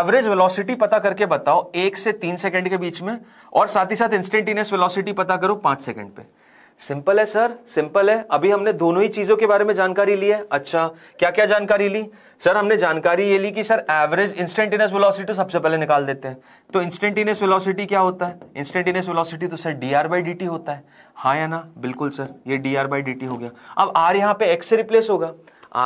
एवरेज वेलोसिटी पता करके बताओ एक से तीन सेकंड के बीच में और साथ ही साथ इंस्टेंटेनियस वेलोसिटी पता करो पांच सेकंड पे सिंपल है सर सिंपल है अभी हमने दोनों ही चीजों के बारे में जानकारी ली है अच्छा क्या क्या जानकारी ली सर हमने जानकारी ये ली कि सर एवरेज इंस्टेंटेनियस वेलोसिटी सबसे पहले निकाल देते हैं तो इंस्टेंटेनियस वेलोसिटी क्या होता है इंस्टेंटेनियस वेलोसिटी तो sir D are by D T होता है हाँ या ना बिल्कुल सर ये D are by D T हो गया अब आर यहाँ पे एक्स से रिप्लेस होगा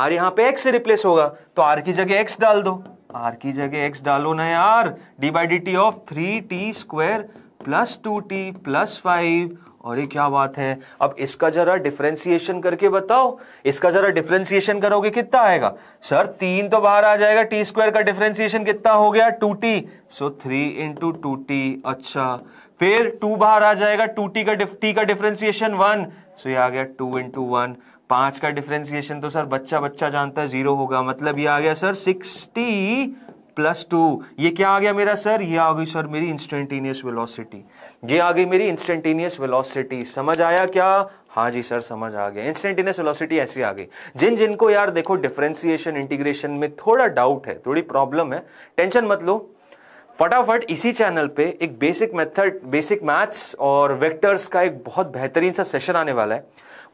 आर यहाँ पे एक्स से रिप्लेस होगा तो आर की जगह एक्स डाल दो आर की जगह एक्स डालो ना यार D by D T of three T square plus two T plus five अरे क्या बात है अब इसका जरा डिफ्रेंसिएशन करके बताओ इसका जरा डिफ्रेंसिएशन करोगे कितना आएगा सर तीन तो बाहर आ जाएगा टी स्क्वायर का डिफ्रेंसिएशन कितना हो गया two t so three into two t अच्छा फिर टू बाहर आ जाएगा टू टी का टी का डिफ्रेंसिएशन वन सो ये आ गया टू इंटू वन पांच का डिफ्रेंसिएशन तो सर बच्चा बच्चा जानता है जीरो होगा मतलब ये आ गया सर सिक्सटी प्लस टू ये क्या आ गया मेरा सर ये आ गई सर मेरी इंस्टेंटेनियस वेलोसिटी ये आ गई मेरी इंस्टेंटेनियस वेलोसिटी समझ आया क्या हाँ जी सर समझ आ गया इंस्टेंटेनियस वेलोसिटी ऐसी आ गई जिन जिनको यार देखो डिफ्रेंसिएशन इंटीग्रेशन में थोड़ा डाउट है थोड़ी प्रॉब्लम है टेंशन मत लो फटाफट इसी चैनल पे एक बेसिक मेथड बेसिक मैथ्स और वेक्टर्स का एक बहुत बेहतरीन सा सेशन आने वाला है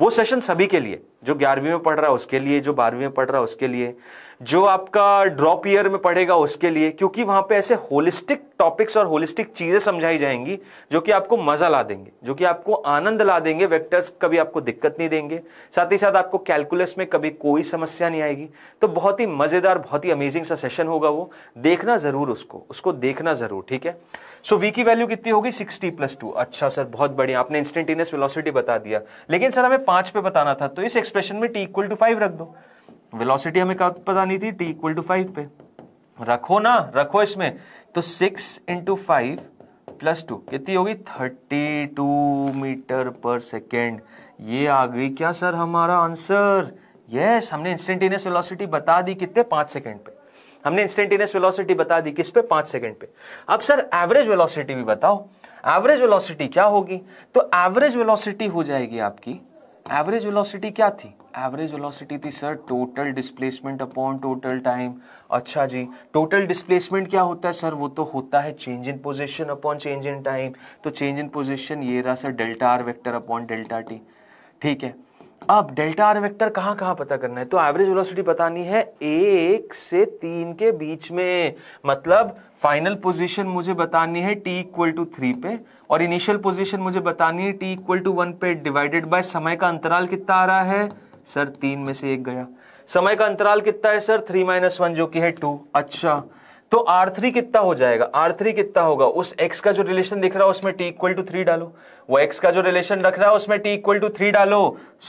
वो सेशन सभी के लिए जो ग्यारहवीं में पढ़ रहा है उसके लिए जो बारहवीं में पढ़ रहा है उसके लिए जो आपका ड्रॉप ईयर में पढ़ेगा उसके लिए क्योंकि वहां पे ऐसे होलिस्टिक टॉपिक्स और होलिस्टिक चीजें समझाई जाएंगी जो कि आपको मजा ला देंगे जो कि आपको आनंद ला देंगे वेक्टर्स कभी आपको दिक्कत नहीं देंगे साथ ही साथ आपको कैलकुलस में कभी कोई समस्या नहीं आएगी तो बहुत ही मजेदार बहुत ही अमेजिंग सा सेशन होगा वो देखना जरूर उसको उसको देखना जरूर ठीक है सो वी की वैल्यू कितनी होगी सिक्सटी प्लस टू अच्छा सर बहुत बढ़िया आपने इंस्टेंटेनियस वेलोसिटी बता दिया लेकिन सर हमें पांच पे बताना था तो इस एक्सप्रेशन में टी इक्वल टू फाइव रख दो वेलोसिटी हमें कब पता नहीं थी टी इक्वल टू फाइव पे रखो ना रखो इसमें तो six into five plus two कितनी होगी थर्टी टू मीटर पर सेकेंड ये आ गई क्या सर हमारा आंसर यस हमने इंस्टेंटेनियस वेलोसिटी बता दी कितने पांच सेकेंड पे हमने इंस्टेंटेनियस वेलोसिटी बता दी किस पे पांच सेकेंड पे अब सर एवरेज वेलोसिटी भी बताओ एवरेज वेलोसिटी क्या होगी तो एवरेज वेलोसिटी हो जाएगी आपकी एवरेज वेलोसिटी क्या थी एवरेज वेलोसिटी थी sir total displacement upon total time अच्छा जी टोटल डिस्प्लेसमेंट क्या होता है सर वो तो होता है change in position upon change in time तो चेंज इन पोजिशन ये रहा sir delta r vector upon delta t ठीक है अब डेल्टा आर वेक्टर कहाँ कहाँ पता करना है तो एवरेज वेलोसिटी बतानी है एक से तीन के बीच में मतलब फाइनल पोजीशन मुझे बतानी है टी इक्वल टू थ्री पे और इनिशियल पोजीशन मुझे बतानी है टी इक्वल टू वन पे डिवाइडेड बाय समय का अंतराल कितना आ रहा है सर तीन में से एक गया समय का अंतराल कितना है सर थ्री माइनस वन जो कि है टू अच्छा तो आर थ्री कितना हो जाएगा आर थ्री कितना होगा उस एक्स का जो रिलेशन दिख रहा है उसमें टी इक्वल टू थ्री डालो वो एक्स का जो रिलेशन रख रहा है उसमें टी इक्वल टू थ्री डालो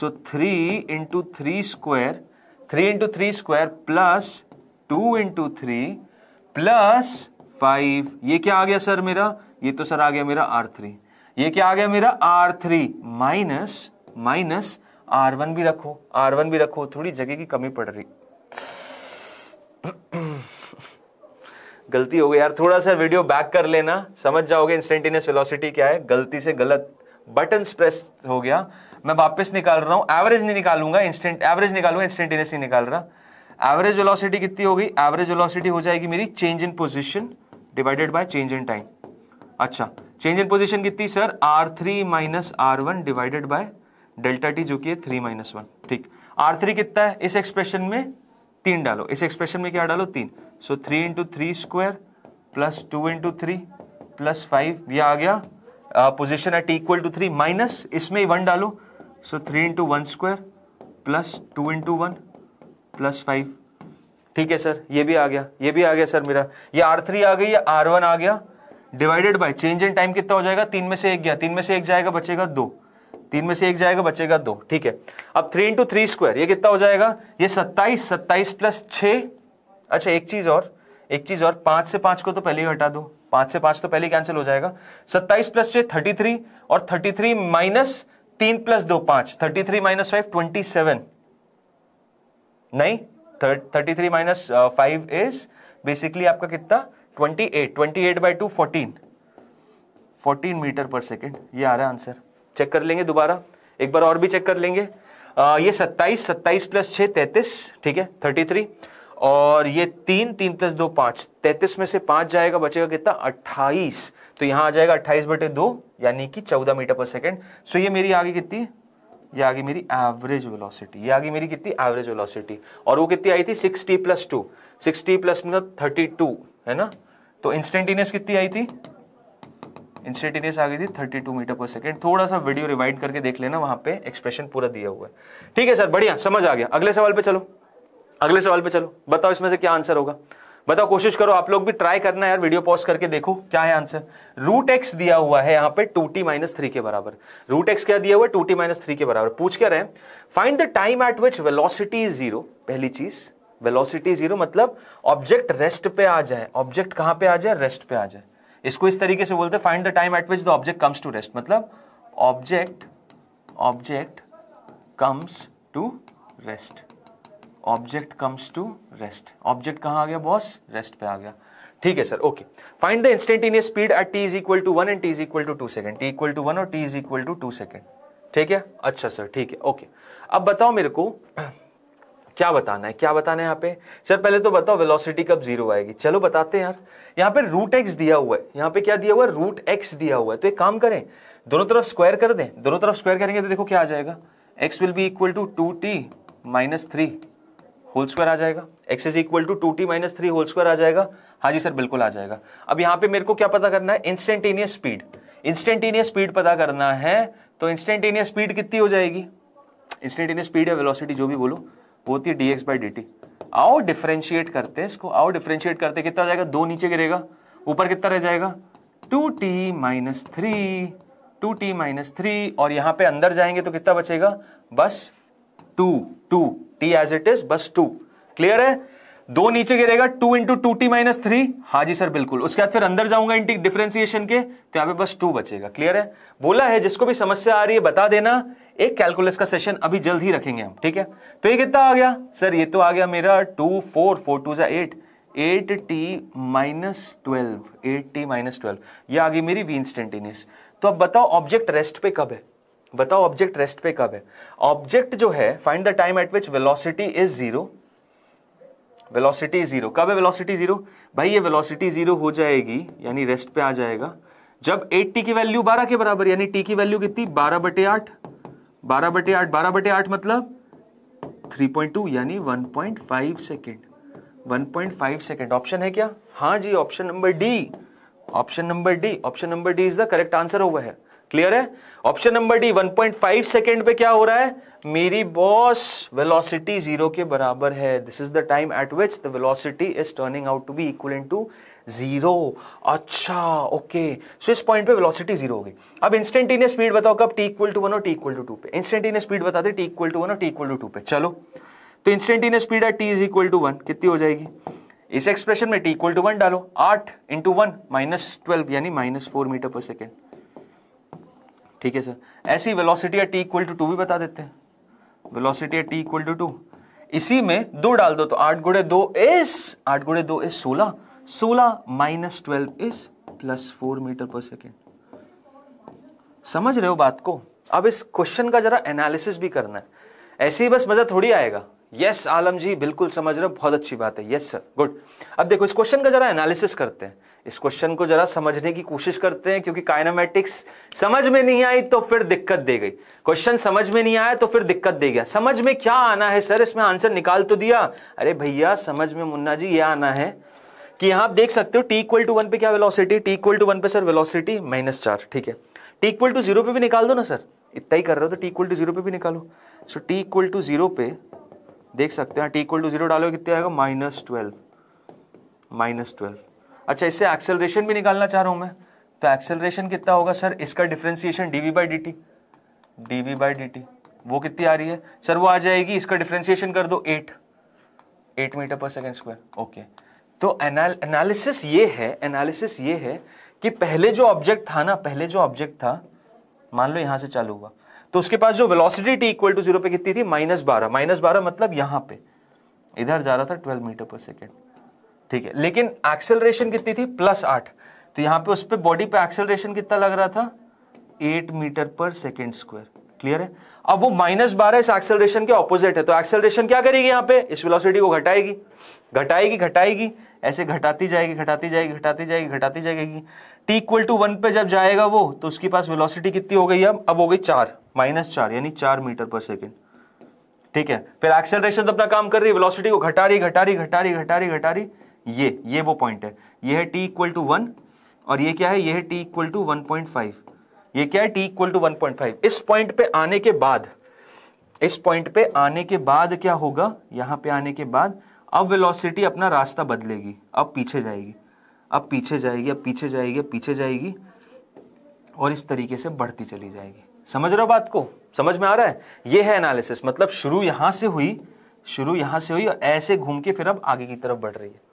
so three into three square three into three square plus two into three plus five ये क्या आ गया सर मेरा ये तो सर आ गया मेरा आर थ्री ये क्या आ गया मेरा r three minus minus r one भी रखो आर वन भी रखो थोड़ी जगह की कमी पड़ रही गलती हो गई यार थोड़ा सा वीडियो बैक कर लेना समझ जाओगे इंस्टेंटेनियस वेलोसिटी क्या है गलती से गलत बटन प्रेस हो गया मैं वापस निकाल रहा हूं एवरेज नहीं निकालूंगा इंस्टेंट एवरेज निकालूंगा इंस्टेंटेनियस नहीं निकाल रहा एवरेज वेलोसिटी कितनी होगी एवरेज वेलोसिटी हो जाएगी मेरी change in position divided by change in time अच्छा चेंज इन पोजीशन कितनी sir r three minus r one divided by delta T जो कि है थ्री माइनस वन ठीक आर थ्री कितना है इस एक्सप्रेशन में तीन डालो इस एक्सप्रेशन में क्या डालो तीन so three into three square plus two into three plus five यह आ गया position at equal to three minus इसमें वन डालो so three into one square plus two into one plus five ठीक है सर ये भी आ गया ये भी आ गया सर मेरा ये आर थ्री आ गई आर वन आ गया divided by change in time कितना हो जाएगा तीन में से एक गया तीन में से एक जाएगा बचेगा दो तीन में से एक जाएगा बचेगा दो ठीक है अब थ्री इंटू थ्री स्क्वायर ये कितना हो जाएगा ये सत्ताईस सत्ताईस प्लस छ अच्छा एक चीज और एक चीज और पांच से पांच को तो पहले ही हटा दो पांच से पांच तो पहले कैंसिल हो जाएगा सत्ताईस प्लस छह थर्टी थ्री और थर्टी थ्री माइनस तीन प्लस दो पांच thirty three minus five twenty seven नहीं thirty three minus five is basically आपका कितना twenty eight twenty eight by two fourteen fourteen metre पर सेकेंड ये आ रहा है आंसर चेक कर लेंगे दोबारा एक बार और भी चेक कर लेंगे आ, uh, ये सत्ताईस सत्ताईस प्लस छः तैंतीस ठीक है थर्टी थ्री और ये तीन तीन प्लस दो पाँच तैंतीस में से पाँच जाएगा बचेगा कितना अट्ठाईस तो यहाँ आ जाएगा अट्ठाईस बटे दो यानी कि चौदह मीटर पर सेकेंड सो ये मेरी आगे कितनी ये आ गई मेरी एवरेज वेलोसिटी ये आ गई मेरी कितनी एवरेज वेलोसिटी और वो कितनी आई थी six t plus two six plus मतलब थर्टी टू है ना तो इंस्टेंटेनियस कितनी आई थी इंस्टेंटेनियस आ गई थी 32 मीटर पर सेकेंड थोड़ा सा वीडियो रिवाइंड करके देख लेना वहां पे एक्सप्रेशन पूरा दिया हुआ है ठीक है सर बढ़िया समझ आ गया अगले सवाल पे चलो अगले सवाल पे चलो बताओ इसमें से क्या आंसर होगा बताओ कोशिश करो आप लोग भी ट्राई करना यार वीडियो पॉज करके देखो क्या है आंसर रूट एक्स दिया हुआ है यहाँ पे टू टी माइनस थ्री के बराबर रूट एक्स क्या दिया हुआ है टू टी माइनस थ्री के बराबर पूछ क्या रहे find the time at which velocity is zero पहली चीज वेलोसिटी जीरो मतलब ऑब्जेक्ट रेस्ट पे आ जाए ऑब्जेक्ट कहाँ पे आ जाए रेस्ट पे आ जाए इसको इस तरीके से बोलते हैं find the time at which the object comes to rest मतलब object object comes to rest object comes to rest object कहाँ आ गया बॉस रेस्ट पे आ गया ठीक है sir okay find the instantaneous speed at t is equal to one and t is equal to two second t equal to one और t is equal to two second ठीक है अच्छा sir ठीक है ओके अब बताओ मेरे को <clears throat> क्या बताना है क्या बताना है यहाँ पे सर पहले तो बताओ वेलोसिटी कब जीरो आएगी चलो बताते हैं यार यहाँ पे रूट एक्स दिया हुआ है यहाँ पे क्या दिया हुआ है रूट एक्स दिया हुआ है तो एक काम करें दोनों तरफ स्क्वायर कर दें दोनों तरफ स्क्वायर करेंगे तो देखो क्या आ जाएगा x will be equal to two t minus three whole square आ जाएगा x is equal to two t minus three whole square आ जाएगा हाँ जी सर बिल्कुल आ जाएगा अब यहाँ पे मेरे को क्या पता करना है इंस्टेंटेनियस स्पीड इंस्टेंटेनियस स्पीड पता करना है तो इंस्टेंटेनियस स्पीड कितनी हो जाएगी इंस्टेंटेनियस स्पीड या वेलोसिटी जो भी बोलो वो होती है d x by D t आओ डिफ्रेंशिएट करते हैं इसको आओ डिफ्रेंशिएट करते कितना हो जाएगा दो नीचे गिरेगा ऊपर कितना रह जाएगा two t minus three two t minus three और यहाँ पे अंदर जाएंगे तो कितना बचेगा बस two two t as it is बस टू क्लियर है दो नीचे गिरेगा two into two t minus three हाँ जी सर बिल्कुल उसके बाद फिर अंदर जाऊंगा इंटी डिफ्रेंसिएशन के तो यहाँ पे बस टू बचेगा क्लियर है बोला है जिसको भी समस्या आ रही है बता देना एक कैलकुलस का सेशन अभी जल्द ही रखेंगे हम ठीक है तो ये कितना आ गया सर ये तो आ गया मेरा टू फोर फोर टू जै eight eight t minus twelve eight t minus twelve यह आ गई मेरी वी इंस्टेंटेनियस तो अब बताओ ऑब्जेक्ट रेस्ट पे कब है बताओ ऑब्जेक्ट रेस्ट पे कब है ऑब्जेक्ट जो है find the time at which velocity is zero velocity zero कब है वेलोसिटी जीरो भाई ये वेलोसिटी जीरो हो जाएगी यानी रेस्ट पे आ जाएगा जब एट टी की वैल्यू बारह के बराबर यानी टी की वैल्यू कितनी बारह बटे आठ बारह बटे आठ बारह बटे आठ मतलब थ्री पॉइंट टू यानी one point five second one point five second option है क्या हाँ जी option number D option number D option number D is the correct answer over है क्लियर है ऑप्शन नंबर डी 1.5 सेकंड पे क्या हो रहा है मेरी बॉस वेलोसिटी जीरो के बराबर है this is the time at which the velocity is turning out to be equal to zero अच्छा ओके सो इस पॉइंट पे वेलोसिटी जीरो होगी अब इंस्टेंटेनियस स्पीड बताओ कब टी इक्वल टू वन और टी इक्वल टू टू पे instantaneous speed बता दे टी इक्वल टू वन और टी इक्वल टू टू पे चलो तो इंस्टेंटेनियस स्पीड है t is equal to one कितनी हो जाएगी इस एक्सप्रेशन में टी इक्वल टू वन डालो आठ इंटू वन माइनस ट्वेल्व यानी माइनस फोर मीटर पर सेकेंड ठीक है सर ऐसी velocity at t equal to two भी बता देते हैं velocity at t equal to two इसी में दो डाल दो तो आठ गुड़े दो एस आठ गुड़े दो एस सोलह सोलह minus twelve is plus four metre पर सेकेंड समझ रहे हो बात को अब इस क्वेश्चन का जरा एनालिसिस भी करना है ऐसे ही बस मजा थोड़ी आएगा यस आलम जी बिल्कुल समझ रहे हो बहुत अच्छी बात है यस सर गुड अब देखो इस क्वेश्चन का जरा एनालिसिस करते हैं इस क्वेश्चन को जरा समझने की कोशिश करते हैं क्योंकि काइनामेटिक्स समझ में नहीं आई तो फिर दिक्कत दे गई क्वेश्चन समझ में नहीं आया तो फिर दिक्कत दे गया समझ में क्या आना है सर इसमें आंसर निकाल तो दिया अरे भैया समझ में मुन्ना जी ये आना है कि यहां आप देख सकते हो टी इक्वल टू वन पे क्या velocity t equal to one पे सर वेलोसिटी माइनस चार ठीक है टी इक्वल टू जीरो पे भी निकाल दो ना सर इतना ही कर रहे हो तो टी इक्वल टू जीरो पे भी निकालो so t equal to zero पे देख सकते हैं टी इक्वल टू जीरो डालोगे कितना आएगा माइनस ट्वेल्व माइनस ट्वेल्व अच्छा इससे एक्सेलरेशन भी निकालना चाह रहा हूं मैं तो एक्सेलरेशन कितना होगा सर इसका differentiation d we by D T d we by D T वो कितनी आ रही है सर वो आ जाएगी इसका डिफ्रेंसिएशन कर दो एट एट मीटर पर सेकेंड स्क्वायर ओके तो एनालिसिस ये है एनालिसिस ये है कि पहले जो ऑब्जेक्ट था ना पहले जो ऑब्जेक्ट था मान लो यहां से चालू हुआ तो उसके पास जो velocity t equal to zero पे कितनी थी माइनस बारह माइनस बारह मतलब यहां पे इधर जा रहा था ट्वेल्व मीटर पर सेकेंड ठीक है लेकिन एक्सेलरेशन कितनी थी प्लस आठ तो यहां पे उस पर बॉडी पे एक्सेलरेशन कितना लग रहा था एट मीटर पर सेकेंड स्क्वायर क्लियर है अब वो माइनस बारह इस एक्सेलरेशन के ऑपोजिट है तो एक्सेलरेशन क्या करेगी यहाँ पे इस वेलोसिटी को घटाएगी घटाएगी घटाएगी ऐसे घटाती जाएगी घटाती जाएगी घटाती जाएगी घटाती जाएगी टी इक्वल टू वन पे जब जाएगा वो तो उसके पास वेलोसिटी कितनी हो गई अब अब हो गई चार माइनस चार यानी चार मीटर पर सेकेंड ठीक है फिर एक्सेलरेशन तो अपना काम कर रही है वेलोसिटी को घटा रही घटा रही घटा रही घटा रही घटा रही ये ये वो पॉइंट है ये है टी इक्वल टू वन और ये क्या है ये है t equal to one point five ये क्या है t equal to one point five इस पॉइंट पे आने के बाद इस पॉइंट पे आने के बाद क्या होगा यहाँ पे आने के बाद अब वेलोसिटी अपना रास्ता बदलेगी अब पीछे जाएगी अब पीछे जाएगी अब पीछे जाएगी अब पीछे जाएगी और इस तरीके से बढ़ती चली जाएगी समझ रहे हो बात को समझ में आ रहा है ये है एनालिसिस मतलब शुरू यहां से हुई शुरू यहां से हुई और ऐसे घूम के फिर अब आगे की तरफ बढ़ रही है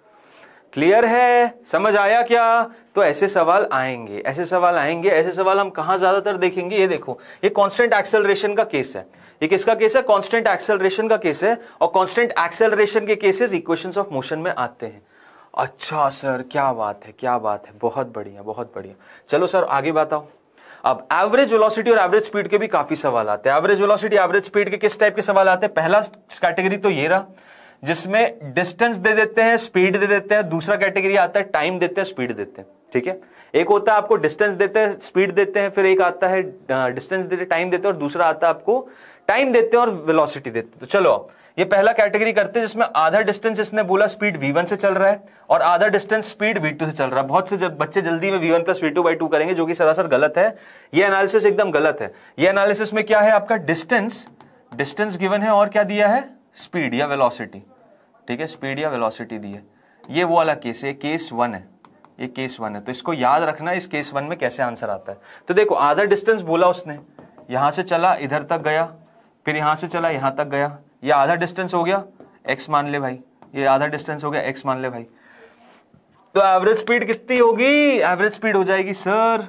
क्लियर है समझ आया क्या तो ऐसे सवाल आएंगे ऐसे सवाल आएंगे ऐसे सवाल हम कहा ज्यादातर देखेंगे ये देखो ये कांस्टेंट एक्सेलरेशन का केस है ये किसका केस है कांस्टेंट एक्सेलरेशन का केस है और कांस्टेंट एक्सेलरेशन के केसेस इक्वेशंस ऑफ मोशन में आते हैं अच्छा सर क्या बात है क्या बात है बहुत बढ़िया बहुत बढ़िया चलो सर आगे बताओ अब एवरेज वेलोसिटी और एवरेज स्पीड के भी काफी सवाल आते हैं एवरेज वेलोसिटी एवरेज स्पीड के किस टाइप के सवाल आते हैं पहला कैटेगरी तो ये रहा जिसमें डिस्टेंस दे देते हैं स्पीड दे देते हैं दूसरा कैटेगरी आता है टाइम देते हैं स्पीड देते हैं ठीक है एक होता है आपको डिस्टेंस देते हैं स्पीड देते हैं फिर एक आता है डिस्टेंस देते टाइम देते हैं और दूसरा आता है आपको टाइम देते हैं और वेलोसिटी देते हैं तो चलो ये पहला कैटेगरी करते हैं जिसमें आधा डिस्टेंस इसने बोला स्पीड v1 से चल रहा है और आधा डिस्टेंस स्पीड v2 से चल रहा है बहुत से जब बच्चे जल्दी में v1 plus v two by two करेंगे जो कि सरासर गलत है ये एनालिसिस एकदम गलत है ये एनालिसिस में क्या है आपका डिस्टेंस डिस्टेंस गिवन है और क्या दिया है स्पीड या वेलोसिटी ठीक है स्पीड या वेलोसिटी दी है ये वो वाला केस है केस वन है ये केस वन है तो इसको याद रखना इस केस वन में कैसे आंसर आता है तो देखो आधा डिस्टेंस बोला उसने यहां से चला इधर तक गया फिर यहां से चला यहां तक गया ये आधा डिस्टेंस हो गया एक्स मान ले भाई ये आधा डिस्टेंस हो गया एक्स मान ले भाई तो एवरेज स्पीड कितनी होगी एवरेज स्पीड हो जाएगी सर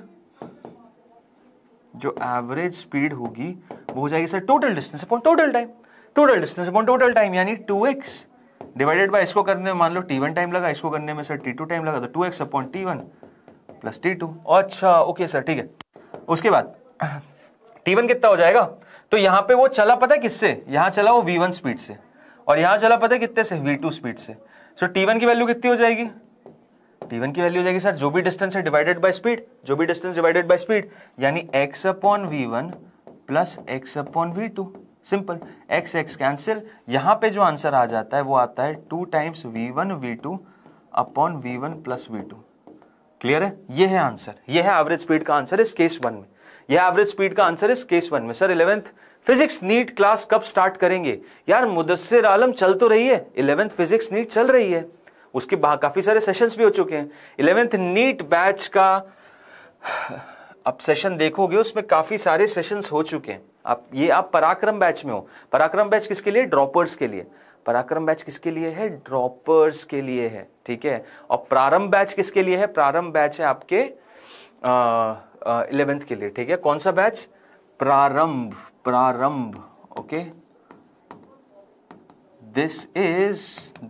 जो एवरेज स्पीड होगी वो हो जाएगी sir total distance upon total time total distance upon total time यानी टू एक्स डिवाइडेड बाय इसको करने में मान लो टी वन टाइम लगा इसको करने में सर टी टू टाइम लगा तो two x upon t one plus t two अच्छा ओके सर ठीक है उसके बाद टी वन कितना हो जाएगा तो यहाँ पे वो चला पता है किससे यहाँ चला वो वी वन स्पीड से और यहाँ चला पता है कितने से वी टू स्पीड से सो टी वन की वैल्यू कितनी हो जाएगी टी वन की वैल्यू हो जाएगी सर जो भी डिस्टेंस है डिवाइडेड बाई स्पीड जो भी डिस्टेंस डिवाइडेड बाई स्पीड यानी x upon v one plus x upon v two simple x x cancel यहाँ पे जो आंसर आ जाता है वो आता है two times v one v two upon v one plus v two clear है ये है आंसर ये है एवरेज स्पीड का आंसर इस केस वन में यह एवरेज स्पीड का आंसर इस केस वन में sir eleventh physics NEET class कब स्टार्ट करेंगे यार मुदस्सर आलम चल तो रही है इलेवेंथ फिजिक्स नीट चल रही है उसके बाद काफ़ी सारे सेशंस भी हो चुके हैं इलेवेंथ नीट बैच का अब सेशन देखोगे उसमें काफ़ी सारे सेशंस हो चुके हैं आप ये आप पराक्रम बैच में हो पराक्रम बैच किसके लिए ड्रॉपर्स के लिए पराक्रम बैच किसके लिए है ड्रॉपर्स के लिए है ठीक है और प्रारंभ बैच किसके लिए है प्रारंभ बैच है आपके आ, इलेवेंथ के लिए ठीक है कौन सा batch Prarambh Prarambh okay this is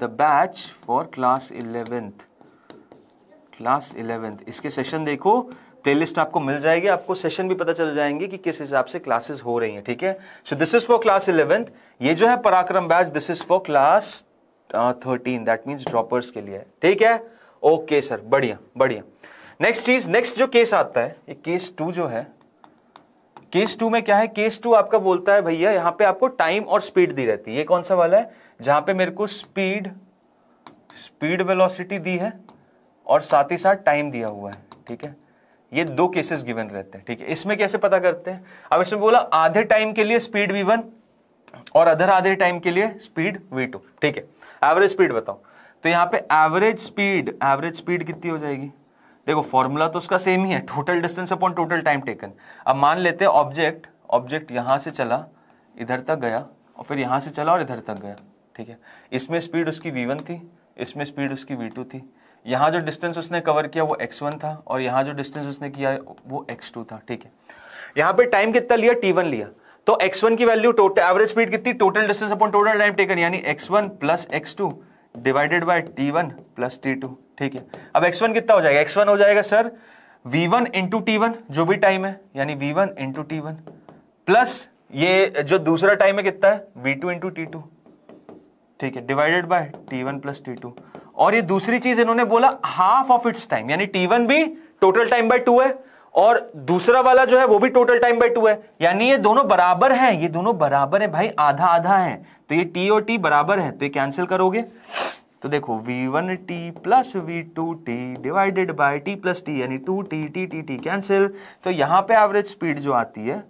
the batch for class eleventh class eleventh इसके सेशन देखो प्लेलिस्ट आपको मिल जाएगी आपको सेशन भी पता चल जाएंगे कि किस हिसाब से क्लासेस हो रही हैं ठीक है so this is for class eleventh ये जो है Parakram batch this is for class thirteen that means droppers के लिए ठीक है ओके सर बढ़िया बढ़िया नेक्स्ट चीज नेक्स्ट जो केस आता है ये केस टू जो है केस टू में क्या है केस टू आपका बोलता है भैया यहाँ पे आपको टाइम और स्पीड दी रहती है ये कौन सा वाला है जहां पे मेरे को स्पीड स्पीड वेलोसिटी दी है और साथ ही साथ टाइम दिया हुआ है ठीक है ये दो केसेस गिवन रहते हैं ठीक है इसमें कैसे पता करते हैं अब इसमें बोला आधे टाइम के लिए स्पीड वी वन और अधर आधे टाइम के लिए स्पीड वी टू ठीक है एवरेज स्पीड बताओ तो यहां पे एवरेज स्पीड एवरेज स्पीड कितनी हो जाएगी देखो फॉर्मूला तो उसका सेम ही है total distance upon total time taken अब मान लेते हैं ऑब्जेक्ट ऑब्जेक्ट यहाँ से चला इधर तक गया और फिर यहाँ से चला और इधर तक गया ठीक है इसमें स्पीड उसकी वी थी इसमें स्पीड उसकी वी थी यहाँ जो डिस्टेंस उसने कवर किया वो एक्स वन था और यहाँ जो डिस्टेंस उसने किया वो एक्स टू था ठीक है यहाँ पर टाइम कितना लिया टी वन लिया तो एक्स वन की वैल्यू टोटल एवरेज स्पीड कितनी total distance upon total time taken यानी x one plus x two divided by t one plus t two ठीक है अब एक्स वन कितना हो जाएगा एक्स वन हो जाएगा sir v one into t one जो भी टाइम है यानी v one into t one plus ये जो दूसरा टाइम है कितना है v two into t two ठीक है divided by t one plus t two और ये दूसरी चीज इन्होंने बोला हाफ ऑफ इट्स टाइम यानी टी वन भी टोटल टाइम बाय टू है और दूसरा वाला जो है वो भी टोटल टाइम बाई टू है यानी ये दोनों बराबर हैं ये दोनों बराबर है भाई आधा आधा है तो ये टी और टी बराबर है तो ये कैंसिल करोगे तो देखो v one t plus v two t divided by t plus t यानी two t t t t cancel तो यहां पे एवरेज स्पीड जो आती है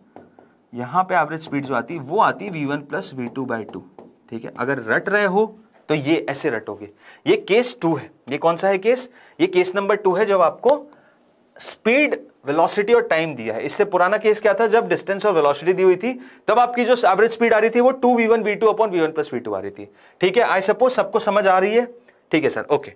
यहां पे एवरेज स्पीड जो आती है वो आती है v one plus v two by two ठीक है अगर रट रहे हो तो ये ऐसे रटोगे ये केस टू है ये कौन सा है केस ये केस नंबर टू है जब आपको स्पीड वेलोसिटी और टाइम दिया है इससे पुराना केस क्या था जब डिस्टेंस और वेलोसिटी दी हुई थी तब आपकी जो एवरेज स्पीड आ रही थी वो two v one v two upon v one plus v two आ रही थी ठीक है आई सपोज सबको समझ आ रही है ठीक है सर ओके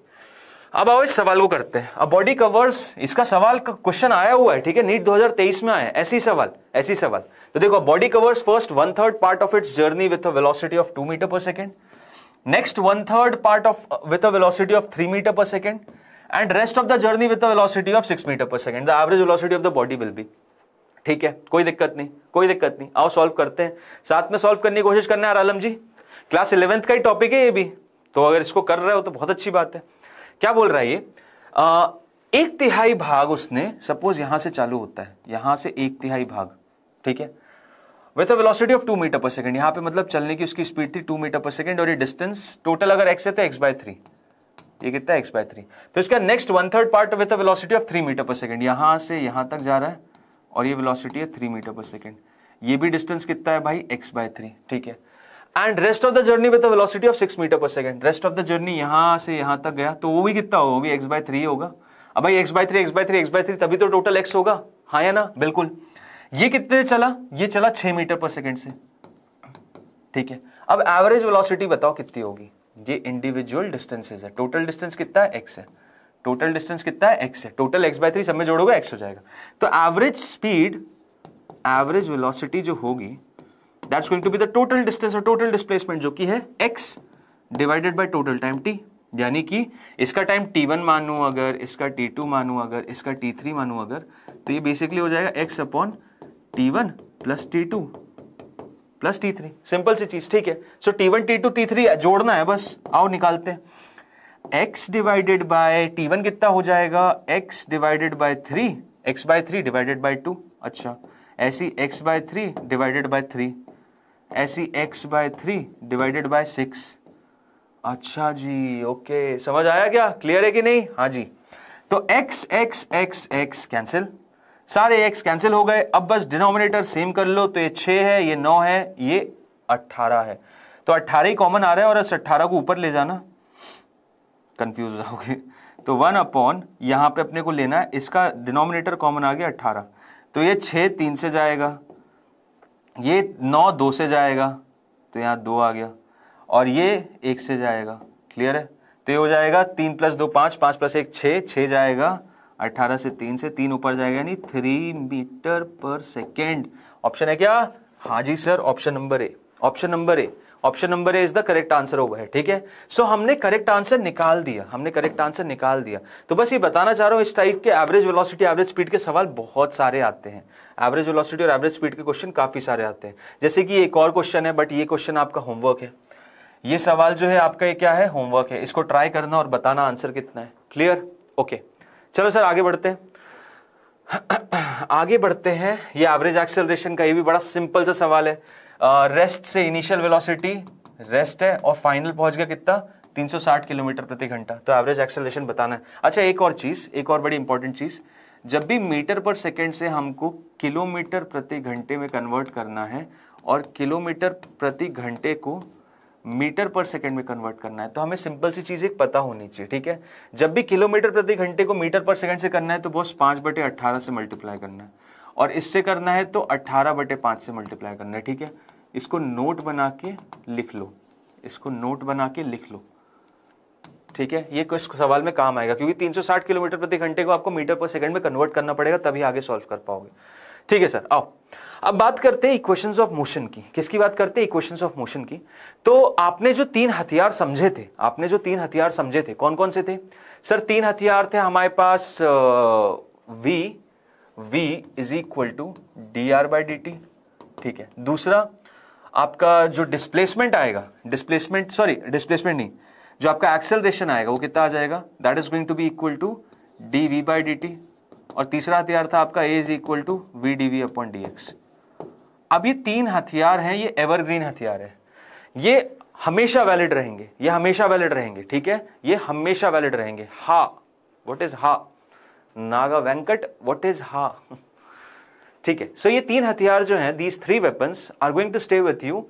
अब आओ इस सवाल को करते हैं अब बॉडी कवर्स इसका सवाल क्वेश्चन आया हुआ है ठीक है नीट 2023 में आया ऐसी सवाल ऐसी सवाल तो देखो body covers first one third part of its journey with a velocity of two metre पर second next one third part of with a velocity of three metre पर second and rest of the journey with the velocity of six metre पर second the average velocity of the body will be ठीक है कोई दिक्कत नहीं कोई दिक्कत नहीं आओ सॉल्व करते हैं साथ में सॉल्व करने की कोशिश करना है आलम जी क्लास इलेवेंथ का ही टॉपिक है ये भी तो अगर इसको कर रहे हो तो बहुत अच्छी बात है क्या बोल रहा है ये आ, एक तिहाई भाग उसने सपोज यहां से चालू होता है यहां से एक तिहाई भाग ठीक है with a velocity of two metre per second यहाँ पे मतलब चलने की उसकी स्पीड थी टू मीटर पर सेकंड और ये डिस्टेंस टोटल अगर एक्स है तो एक्स बाय थ्री ये कितना है एक्स बाय थ्री फिर उसके next one third part with velocity of three metre पर सेकेंड यहाँ से यहाँ तक जा रहा है और ये वेलोसिटी है थ्री मीटर पर सेकेंड ये भी डिस्टेंस कितना है भाई एक्स बाय थ्री ठीक है and rest of the journey with velocity of six metre पर second rest of the journey यहाँ से यहाँ तक गया तो वो भी कितना होगा वो भी एक्स बाय थ्री होगा अब भाई x by three x by three x by three तभी तो टोटल एक्स होगा हाँ या ना बिल्कुल ये कितने चला ये चला छह मीटर पर सेकेंड से ठीक है अब एवरेज वेलोसिटी बताओ कितनी होगी ये इंडिविजुअल डिस्टेंसेज है टोटल डिस्टेंस कितना है एक्स है टोटल डिस्टेंस कितना है एक्स है टोटल एक्स बाय थ्री सब में जोड़ोगे एक्स हो जाएगा तो एवरेज स्पीड एवरेज वेलोसिटी जो होगी that's going to be the total distance और टोटल डिस्प्लेसमेंट जो कि है x divided by total time t यानी कि इसका टाइम टी वन मानू अगर इसका टी टू मानू अगर इसका टी थ्री मानू अगर तो ये बेसिकली हो जाएगा x upon t one plus t two plus t three simple सी चीज ठीक है so t one t two t three जोड़ना है बस आओ निकालते हैं x divided by t one कितना हो जाएगा x divided by three x by three divided by two अच्छा ऐसी x by three divided by three ऐसी x by three divided by six अच्छा जी ओके समझ आया क्या क्लियर है कि नहीं हाँ जी तो x x x x cancel सारे एक्स कैंसिल हो गए अब बस डिनोमिनेटर सेम कर लो तो ये छः है ये नौ है ये अट्ठारह है तो अट्ठारह ही कॉमन आ रहा है और इस अट्ठारह को ऊपर ले जाना कंफ्यूज हो जाओगे तो वन अपॉन यहां पे अपने को लेना है इसका डिनोमिनेटर कॉमन आ गया अट्ठारह तो ये छ तीन से जाएगा ये नौ दो से जाएगा तो यहाँ दो आ गया और ये एक से जाएगा क्लियर है तो ये हो जाएगा तीन प्लस दो पांच पांच प्लस एक छ जाएगा 18 से 3 से 3 ऊपर जाएगा यानी 3 मीटर पर सेकेंड ऑप्शन है क्या हाँ जी sir option number A option number A option number A is the correct answer होगा ठीक है सो हमने करेक्ट आंसर निकाल दिया हमने करेक्ट आंसर निकाल दिया तो बस ये बताना चाह रहा हूँ इस टाइप के एवरेज वेलोसिटी एवरेज स्पीड के सवाल बहुत सारे आते हैं एवरेज वेलोसिटी और एवरेज स्पीड के क्वेश्चन काफ़ी सारे आते हैं जैसे कि एक और क्वेश्चन है बट ये क्वेश्चन आपका होमवर्क है ये सवाल जो है आपका ये क्या है होमवर्क है इसको ट्राई करना और बताना आंसर कितना है क्लियर ओके okay. चलो सर आगे बढ़ते हैं <clears throat> आगे बढ़ते हैं ये एवरेज एक्सेलरेशन का ये भी बड़ा सिंपल सा सवाल है रेस्ट से इनिशियल वेलोसिटी रेस्ट है और फाइनल पहुंच गया कितना 360 किलोमीटर प्रति घंटा तो एवरेज एक्सेलरेशन बताना है अच्छा एक और चीज एक और बड़ी इंपॉर्टेंट चीज जब भी मीटर पर सेकेंड से हमको किलोमीटर प्रति घंटे में कन्वर्ट करना है और किलोमीटर प्रति घंटे को मीटर पर सेकंड में कन्वर्ट करना है तो हमें सिंपल सी चीज़ एक पता होनी चाहिए ठीक है जब भी किलोमीटर प्रति घंटे को मीटर पर सेकंड से करना है तो बॉस पांच बटे अट्ठारह से मल्टीप्लाई करना है और इससे करना है तो अट्ठारह बटे पांच से मल्टीप्लाई करना है ठीक है इसको नोट बना के लिख लो इसको नोट बना के लिख लो ठीक है ये कुछ सवाल में काम आएगा क्योंकि 360 किलोमीटर प्रति घंटे को आपको मीटर पर सेकंड में कन्वर्ट करना पड़ेगा तभी आगे सॉल्व कर पाओगे ठीक है सर आओ अब बात करते हैं इक्वेशंस ऑफ मोशन की किसकी बात करते हैं इक्वेशंस ऑफ मोशन की तो आपने जो तीन हथियार समझे थे आपने जो तीन हथियार समझे थे कौन कौन से थे सर तीन हथियार थे हमारे पास v v is equal to d are by D t ठीक है दूसरा आपका जो डिस्प्लेसमेंट आएगा डिस्प्लेसमेंट सॉरी डिस्प्लेसमेंट नहीं जो आपका एक्सेलरेशन आएगा वो कितना आ जाएगा that is going to be equal to D we by D t और तीसरा हथियार था आपका a is equal to we D we upon D x अब ये तीन हथियार हैं ये एवरग्रीन हथियार है ये हमेशा वैलिड रहेंगे ये हमेशा वैलिड रहेंगे ठीक है ये हमेशा वैलिड रहेंगे हा वॉट इज हा नागा वेंकट वॉट इज हा <laughs> ठीक है सो so, ये तीन हथियार जो हैं these three weapons are going to stay with you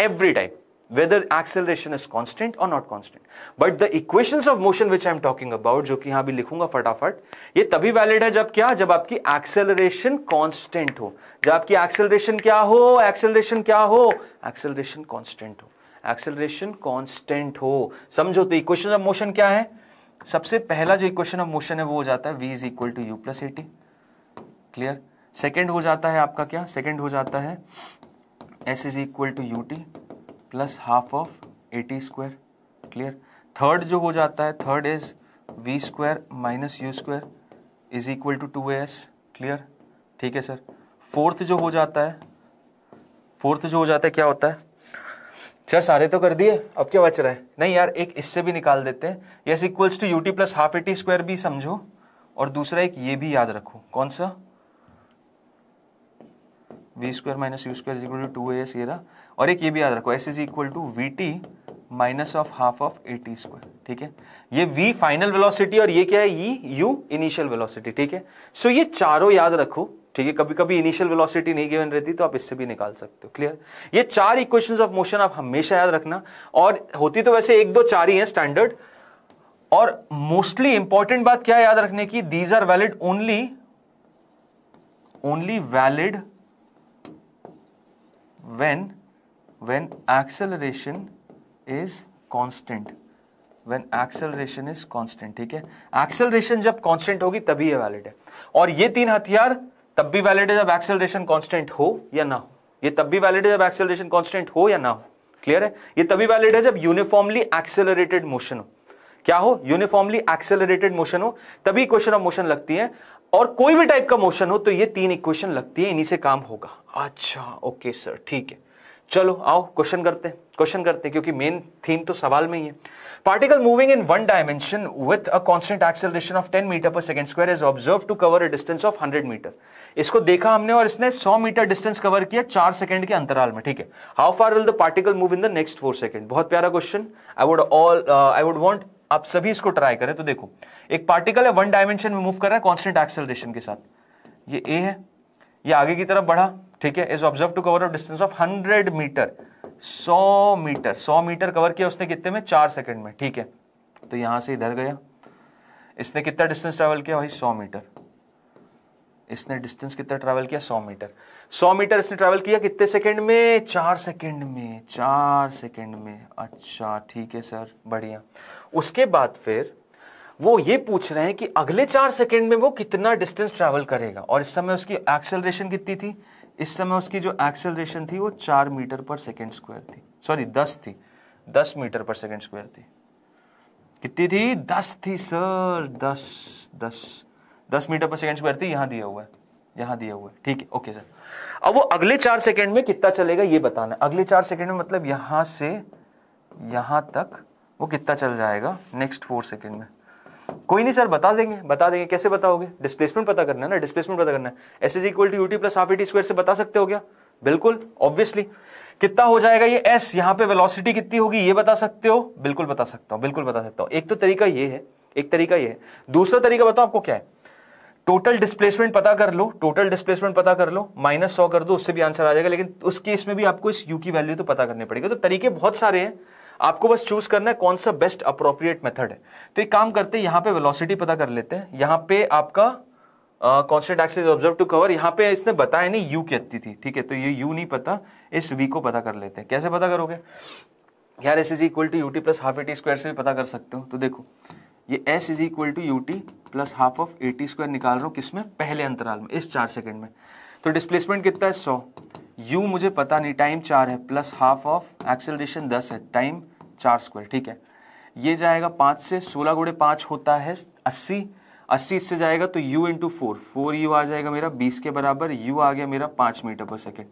every time whether acceleration is constant or not constant. But the equations of motion which I am talking about, जो कि यहाँ भी लिखूँगा फटाफट ये तभी valid है जब क्या जब आपकी acceleration constant हो जब आपकी acceleration क्या हो acceleration क्या हो acceleration constant हो acceleration constant हो समझो तो equations of motion क्या है सबसे पहला जो equation of motion है वो हो जाता है v is equal to u plus at, clear? Second हो जाता है आपका क्या Second हो जाता है s is equal to ut plus half of a t square clear third जो हो जाता है third is v square minus u square is equal to two s clear ठीक है सर फोर्थ जो हो जाता है फोर्थ जो हो जाता है क्या होता है सर सारे तो कर दिए अब क्या बच रहा है नहीं यार एक इससे भी निकाल देते हैं s equals to u t plus half a t square भी समझो और दूसरा एक ये भी याद रखो कौन सा v square minus u square equal to two a s ये रहा और एक ये भी याद रखो s is equal to v t minus of half of a t square ठीक है ये v फाइनल वेलोसिटी और ये क्या है e e, u initial velocity ठीक है सो ये चारों याद रखो ठीक है कभी कभी इनिशियल वेलोसिटी नहीं गिवन रहती तो आप इससे भी निकाल सकते हो क्लियर ये चार इक्वेशंस ऑफ मोशन आप हमेशा याद रखना और होती तो वैसे एक दो चार ही है स्टैंडर्ड और मोस्टली इंपॉर्टेंट बात क्या याद रखने की these are valid only only valid when when acceleration is constant when acceleration is constant ठीक है acceleration जब constant होगी तभी ये valid है और ये तीन हथियार तब भी valid है जब acceleration constant हो या ना हो ये तब भी valid है जब acceleration constant हो या ना हो क्लियर है ये तभी वैलिड है जब यूनिफॉर्मली एक्सेलरेटेड मोशन हो क्या हो यूनिफॉर्मली एक्सेलरेटेड मोशन हो तभी इक्वेशन ऑफ मोशन लगती है और कोई भी टाइप का मोशन हो तो ये तीन इक्वेशन लगती है इन्हीं से काम होगा अच्छा ओके सर ठीक है चलो आओ क्वेश्चन करते हैं क्वेश्चन करते हैं क्योंकि मेन थीम तो सवाल में ही है particle moving in one dimension with a constant acceleration of 10 metre per second square is observe to cover a distance of 100 metre इसको देखा हमने और इसने 100 मीटर डिस्टेंस कवर किया चार सेकंड के अंतराल में ठीक है how far will the particle move in the next four second बहुत प्यारा question I would all I would want आप सभी इसको ट्राई करें तो देखो एक पार्टिकल है वन डायमेंशन में मूव कर रहा है कॉन्स्टेंट एक्सेलरेशन के साथ ये ए है ये आगे की तरफ बढ़ा ठीक है is observe to cover distance of hundred metre सौ मीटर सौ मीटर कवर किया उसने कितने में चार सेकंड में ठीक है तो यहां से इधर गया इसने कितना डिस्टेंस ट्रेवल किया भाई सौ मीटर इसने डिस्टेंस कितना ट्रेवल किया सौ मीटर सौ मीटर इसने ट्रेवल किया कितने सेकंड में चार सेकंड में चार सेकंड में अच्छा ठीक है सर बढ़िया उसके बाद फिर वो ये पूछ रहे हैं कि अगले चार सेकंड में वो कितना डिस्टेंस ट्रेवल करेगा और इस समय उसकी एक्सेलरेशन कितनी थी इस समय उसकी जो एक्सेलरेशन थी वो चार मीटर पर सेकेंड स्क्वायर थी सॉरी दस थी दस मीटर पर सेकेंड स्क्वायर थी कितनी थी दस थी सर दस दस दस मीटर पर सेकेंड स्क्वायर थी यहां दिया हुआ है यहां दिया हुआ है ठीक है ओके सर अब वो अगले चार सेकेंड में कितना चलेगा ये बताना अगले चार सेकेंड में मतलब यहां से यहां तक वो कितना चल जाएगा नेक्स्ट फोर सेकेंड में कोई नहीं सर बता देंगे बता देंगे कैसे बताओगे डिस्प्लेसमेंट पता करना है ना डिस्प्लेसमेंट पता करना है s is equal to u t plus half t square से बता सकते हो क्या बिल्कुल ऑब्वियसली कितना हो जाएगा ये एस यहाँ पे वेलोसिटी कितनी होगी ये बता सकते हो बिल्कुल बता सकता हूँ बिल्कुल बता सकता हूँ एक तो तरीका ये है एक तरीका ये है दूसरा तरीका बताओ आपको क्या है टोटल डिस्प्लेसमेंट पता कर लो टोटल डिस्प्लेसमेंट पता कर लो माइनस सौ कर दो उससे भी आंसर आ जाएगा लेकिन उस केस में भी आपको इस यू की वैल्यू तो पता करनी पड़ेगी तो तरीके बहुत सारे हैं आपको बस चूज करना है कौन सा बेस्ट अप्रोप्रिएट मेथड है तो एक काम करते हैं यहां पे वेलोसिटी पता कर लेते हैं यहां पे आपका constant axis observe to cover यहां पे इसने बताया नहीं यू कहती थी ठीक है तो ये यू नहीं पता इस वी को पता कर लेते हैं कैसे पता करोगे यार s is equal to u t plus half a t square से भी पता कर सकते हो तो देखो ये s is equal to u t plus half of a t square निकाल रहा हूं किसमें पहले अंतराल में इस चार सेकंड में तो डिस्प्लेसमेंट कितना है सौ यू मुझे पता नहीं टाइम चार है प्लस हाफ ऑफ एक्सेलरेशन दस है टाइम चार स्क्वायर ठीक है ये जाएगा पाँच से सोलह गुड़े पाँच होता है अस्सी अस्सी इससे जाएगा तो u into four four u आ जाएगा मेरा बीस के बराबर u आ गया मेरा पाँच मीटर पर सेकेंड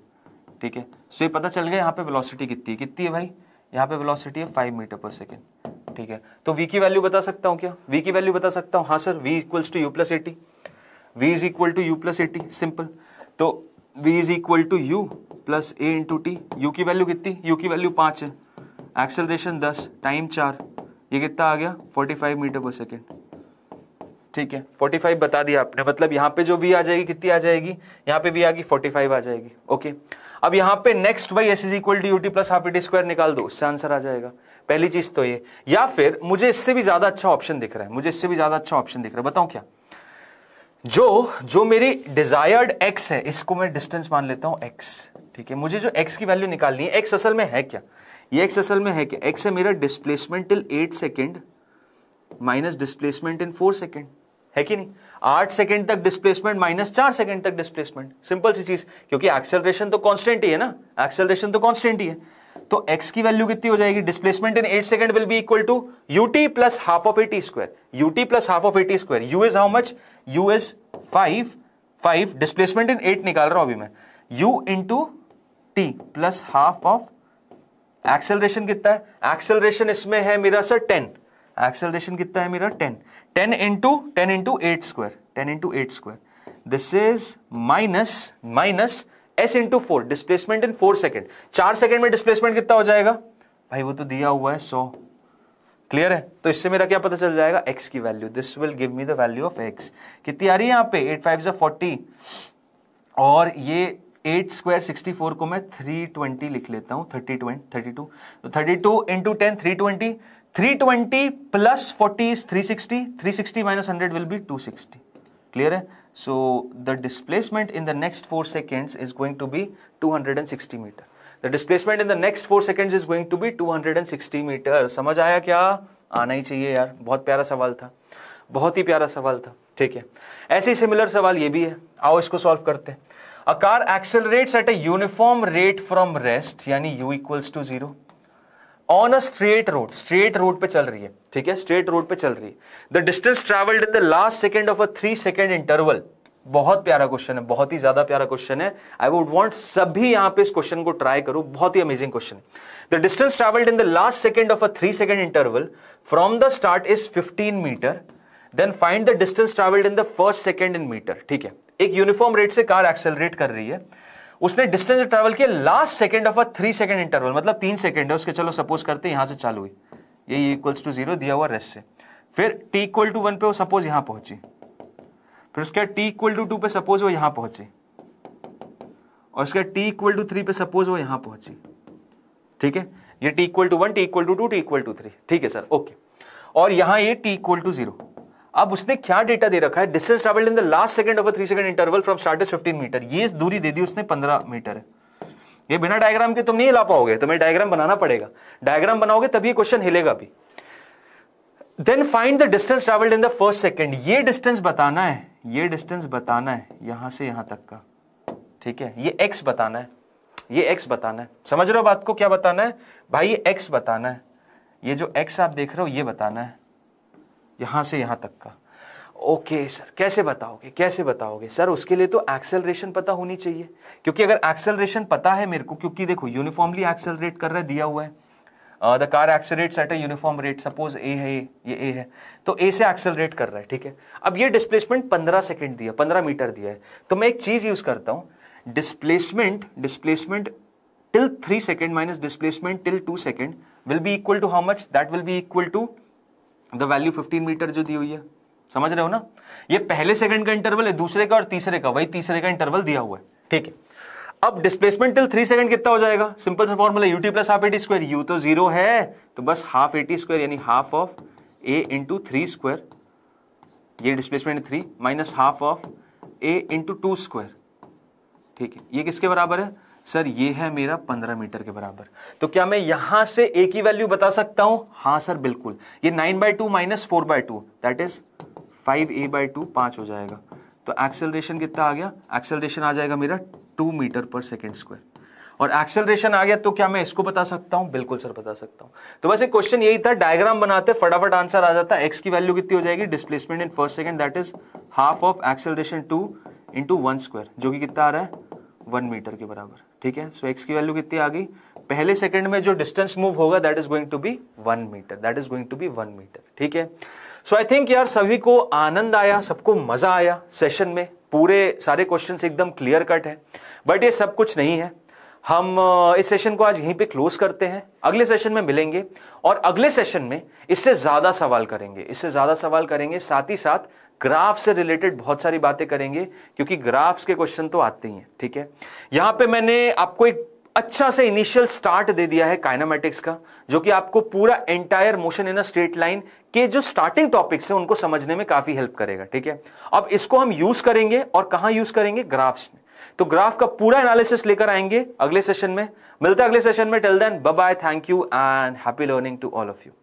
ठीक है सो ये पता चल गया यहाँ पे वेलोसिटी कितनी है कितनी है भाई यहाँ पे वेलोसिटी है फाइव मीटर पर सेकेंड ठीक है तो v की वैल्यू बता सकता हूँ क्या v की वैल्यू बता सकता हूँ हाँ sir v equals to u plus a t v is equal to u plus a t simple तो v is equal to u plus a into t u की वैल्यू कितनी यू की वैल्यू पाँच है एक्सेलरेशन दस टाइम चार ये कितना आ गया फोर्टी फाइव मीटर पर सेकेंड ठीक है फोर्टी फाइव बता दिया आपने मतलब यहाँ पे जो वी आ जाएगी कितनी आ जाएगी यहाँ पे वी आ गई फोर्टी फाइव आ जाएगी ओके अब यहाँ पे next why s is equal to u t plus half a t square निकाल दो उससे आंसर आ जाएगा पहली चीज तो ये या फिर मुझे इससे भी ज्यादा अच्छा ऑप्शन दिख रहा है मुझे इससे भी ज्यादा अच्छा ऑप्शन दिख रहा है बताऊँ क्या जो जो मेरी डिजायर्ड एक्स है इसको मैं डिस्टेंस मान लेता हूँ एक्स ठीक है मुझे जो एक्स की वैल्यू निकालनी है एक्स असल में है क्या ये एक्स असल में है क्या एक्स है मेरा displacement till eight second minus displacement in four second है कि नहीं आठ सेकेंड तक डिस्प्लेसमेंट माइनस चार सेकेंड तक डिस्प्लेसमेंट सिंपल सी चीज क्योंकि एक्सेलरेशन तो कांस्टेंट ही है ना एक्सेलरेशन तो कांस्टेंट ही है तो एक्स की वैल्यू कितनी हो जाएगी displacement in eight second will be equal to u t plus half of a t square u t plus half of a t square u is how much u is five five displacement in eight निकाल रहा हूं अभी मैं u into t plus half of acceleration कितना है acceleration इसमें है मेरा सर टेन एक्सेलरेशन कितना है मेरा ten ten into ten into eight square ten into eight square this is minus minus s into four displacement in four second चार सेकेंड में डिस्प्लेसमेंट कितना हो जाएगा भाई वो तो दिया हुआ है सो so. क्लियर है तो इससे मेरा क्या पता चल जाएगा एक्स की value this will give me the value of x कितनी आ रही है यहाँ पे एट फाइव जो फोर्टी और ये एट स्क्वायर सिक्सटी फोर को मैं थ्री ट्वेंटी लिख लेता हूँ थर्टी ट्वेंटी थर्टी टू तो thirty two into ten three twenty three twenty plus forty is three sixty three sixty minus hundred will be two sixty clear है so the displacement in the next four seconds is going to be two hundred and sixty metre the displacement in the next four seconds is going to be two hundred and sixty metre समझ आया क्या आना ही चाहिए यार बहुत प्यारा सवाल था बहुत ही प्यारा सवाल था ठीक है ऐसे ही सिमिलर सवाल ये भी है आओ इसको सॉल्व करते हैं A car accelerates at a uniform rate from rest, यानी u equals to zero. On a straight road straight road पे चल रही है ठीक है स्ट्रेट रोड पे चल रही है the distance travelled in the last second of a three second interval बहुत प्यारा क्वेश्चन है बहुत ही ज्यादा प्यारा क्वेश्चन है आई वुड वॉन्ट सभी यहां पे इस क्वेश्चन को ट्राई करो बहुत ही अमेजिंग क्वेश्चन है the distance travelled in the last second of a three second interval from the start is fifteen metre then find the distance travelled in the first second in metre ठीक है एक uniform rate से car accelerate कर रही है उसने distance travel किया last second of a three second interval मतलब तीन सेकंड है उसके चलो सपोज करते यहां से चालू हुई ये इक्वल्स टू जीरो दिया हुआ रेस्ट से फिर टी इक्वल टू वन पे वो सपोज यहां पहुंची फिर उसके टी इक्वल टू टू पे सपोज वो यहां पहुंची और उसके टी इक्वल टू थ्री पे सपोज वो यहां पहुंची ठीक है ये t equal to one t equal to two t equal to three ठीक है सर ओके और यहां ये टी इक्वल टू जीरो अब उसने क्या डेटा दे रखा है distance travelled in the last second of a three second interval from start is metre ये दूरी दे दी उसने पंद्रह मीटर है ये बिना डायग्राम के तुम नहीं हिला पाओगे तुम्हें डायग्राम बनाना पड़ेगा डायग्राम बनाओगे तभी क्वेश्चन हिलेगा भी then find the distance travelled in the first second ये डिस्टेंस बताना है ये डिस्टेंस बताना है यहां से यहां तक का ठीक है ये एक्स बताना है ये एक्स बताना है समझ रहे हो बात को क्या बताना है भाई ये एक्स बताना है ये जो एक्स आप देख रहे हो ये बताना है यहाँ से यहाँ तक का ओके सर कैसे बताओगे कैसे बताओगे सर उसके लिए तो एक्सेलरेशन पता होनी चाहिए क्योंकि अगर एक्सेलरेशन पता है मेरे को क्योंकि देखो यूनिफॉर्मली एक्सेलरेट कर रहा है दिया हुआ है the car accelerates at a uniform rate suppose a है ये ये ए है तो ए से एक्सेलरेट कर रहा है ठीक है अब ये डिस्प्लेसमेंट पंद्रह सेकेंड दिया पंद्रह मीटर दिया है तो मैं एक चीज़ यूज़ करता हूँ displacement displacement till three second minus displacement till two second will be equal to how much that will be equal to the value 15 metre जो दी हुई है समझ रहे हो ना ये पहले सेकंड का इंटरवल है दूसरे का और तीसरे का वही तीसरे का इंटरवल दिया हुआ है ठीक है अब डिस्प्लेसमेंट टिल थ्री सेकंड कितना हो जाएगा सिंपल सा formula u t plus half a t square u तो जीरो है तो बस हाफ एटी स्क्वायर यानी half of a into three square ये displacement three minus half of a into two square ठीक है ये किसके बराबर है सर ये है मेरा पंद्रह मीटर के बराबर तो क्या मैं यहां से ए की वैल्यू बता सकता हूं हाँ सर बिल्कुल ये nine by two minus four by two that is five a by two पांच हो जाएगा तो एक्सेलरेशन कितना आ गया एक्सेलरेशन आ जाएगा मेरा टू मीटर पर सेकेंड स्क्वायर और एक्सेलरेशन आ गया तो क्या मैं इसको बता सकता हूं बिल्कुल सर बता सकता हूं तो वैसे क्वेश्चन यही था डायग्राम बनाते फटाफट आंसर आ जाता है एक्स की वैल्यू कितनी हो जाएगी displacement in first second that is half of acceleration two into one square जो कि कितना आ रहा है वन मीटर के बराबर ठीक है सो एक्स की वैल्यू कितनी आ गई पहले सेकंड में जो डिस्टेंस मूव होगा that is going to be one metre that is going to be one metre ठीक है सो आई थिंक यार सभी को आनंद आया सबको मजा आया सेशन में पूरे सारे क्वेश्चन एकदम क्लियर कट है बट ये सब कुछ नहीं है हम इस सेशन को आज यहीं पे क्लोज करते हैं अगले सेशन में मिलेंगे और अगले सेशन में इससे ज़्यादा सवाल करेंगे इससे ज़्यादा सवाल करेंगे साथ ही साथ ग्राफ से रिलेटेड बहुत सारी बातें करेंगे क्योंकि ग्राफ्स के क्वेश्चन तो आते ही हैं ठीक है यहां पे मैंने आपको एक अच्छा से इनिशियल स्टार्ट दे दिया है काइनामेटिक्स का जो कि आपको पूरा entire motion in a straight line के जो स्टार्टिंग टॉपिक्स है उनको समझने में काफी हेल्प करेगा ठीक है अब इसको हम यूज करेंगे और कहां यूज करेंगे ग्राफ्स में तो ग्राफ का पूरा एनालिसिस लेकर आएंगे अगले सेशन में मिलते है अगले सेशन में till then bye thank you and happy learning to all of you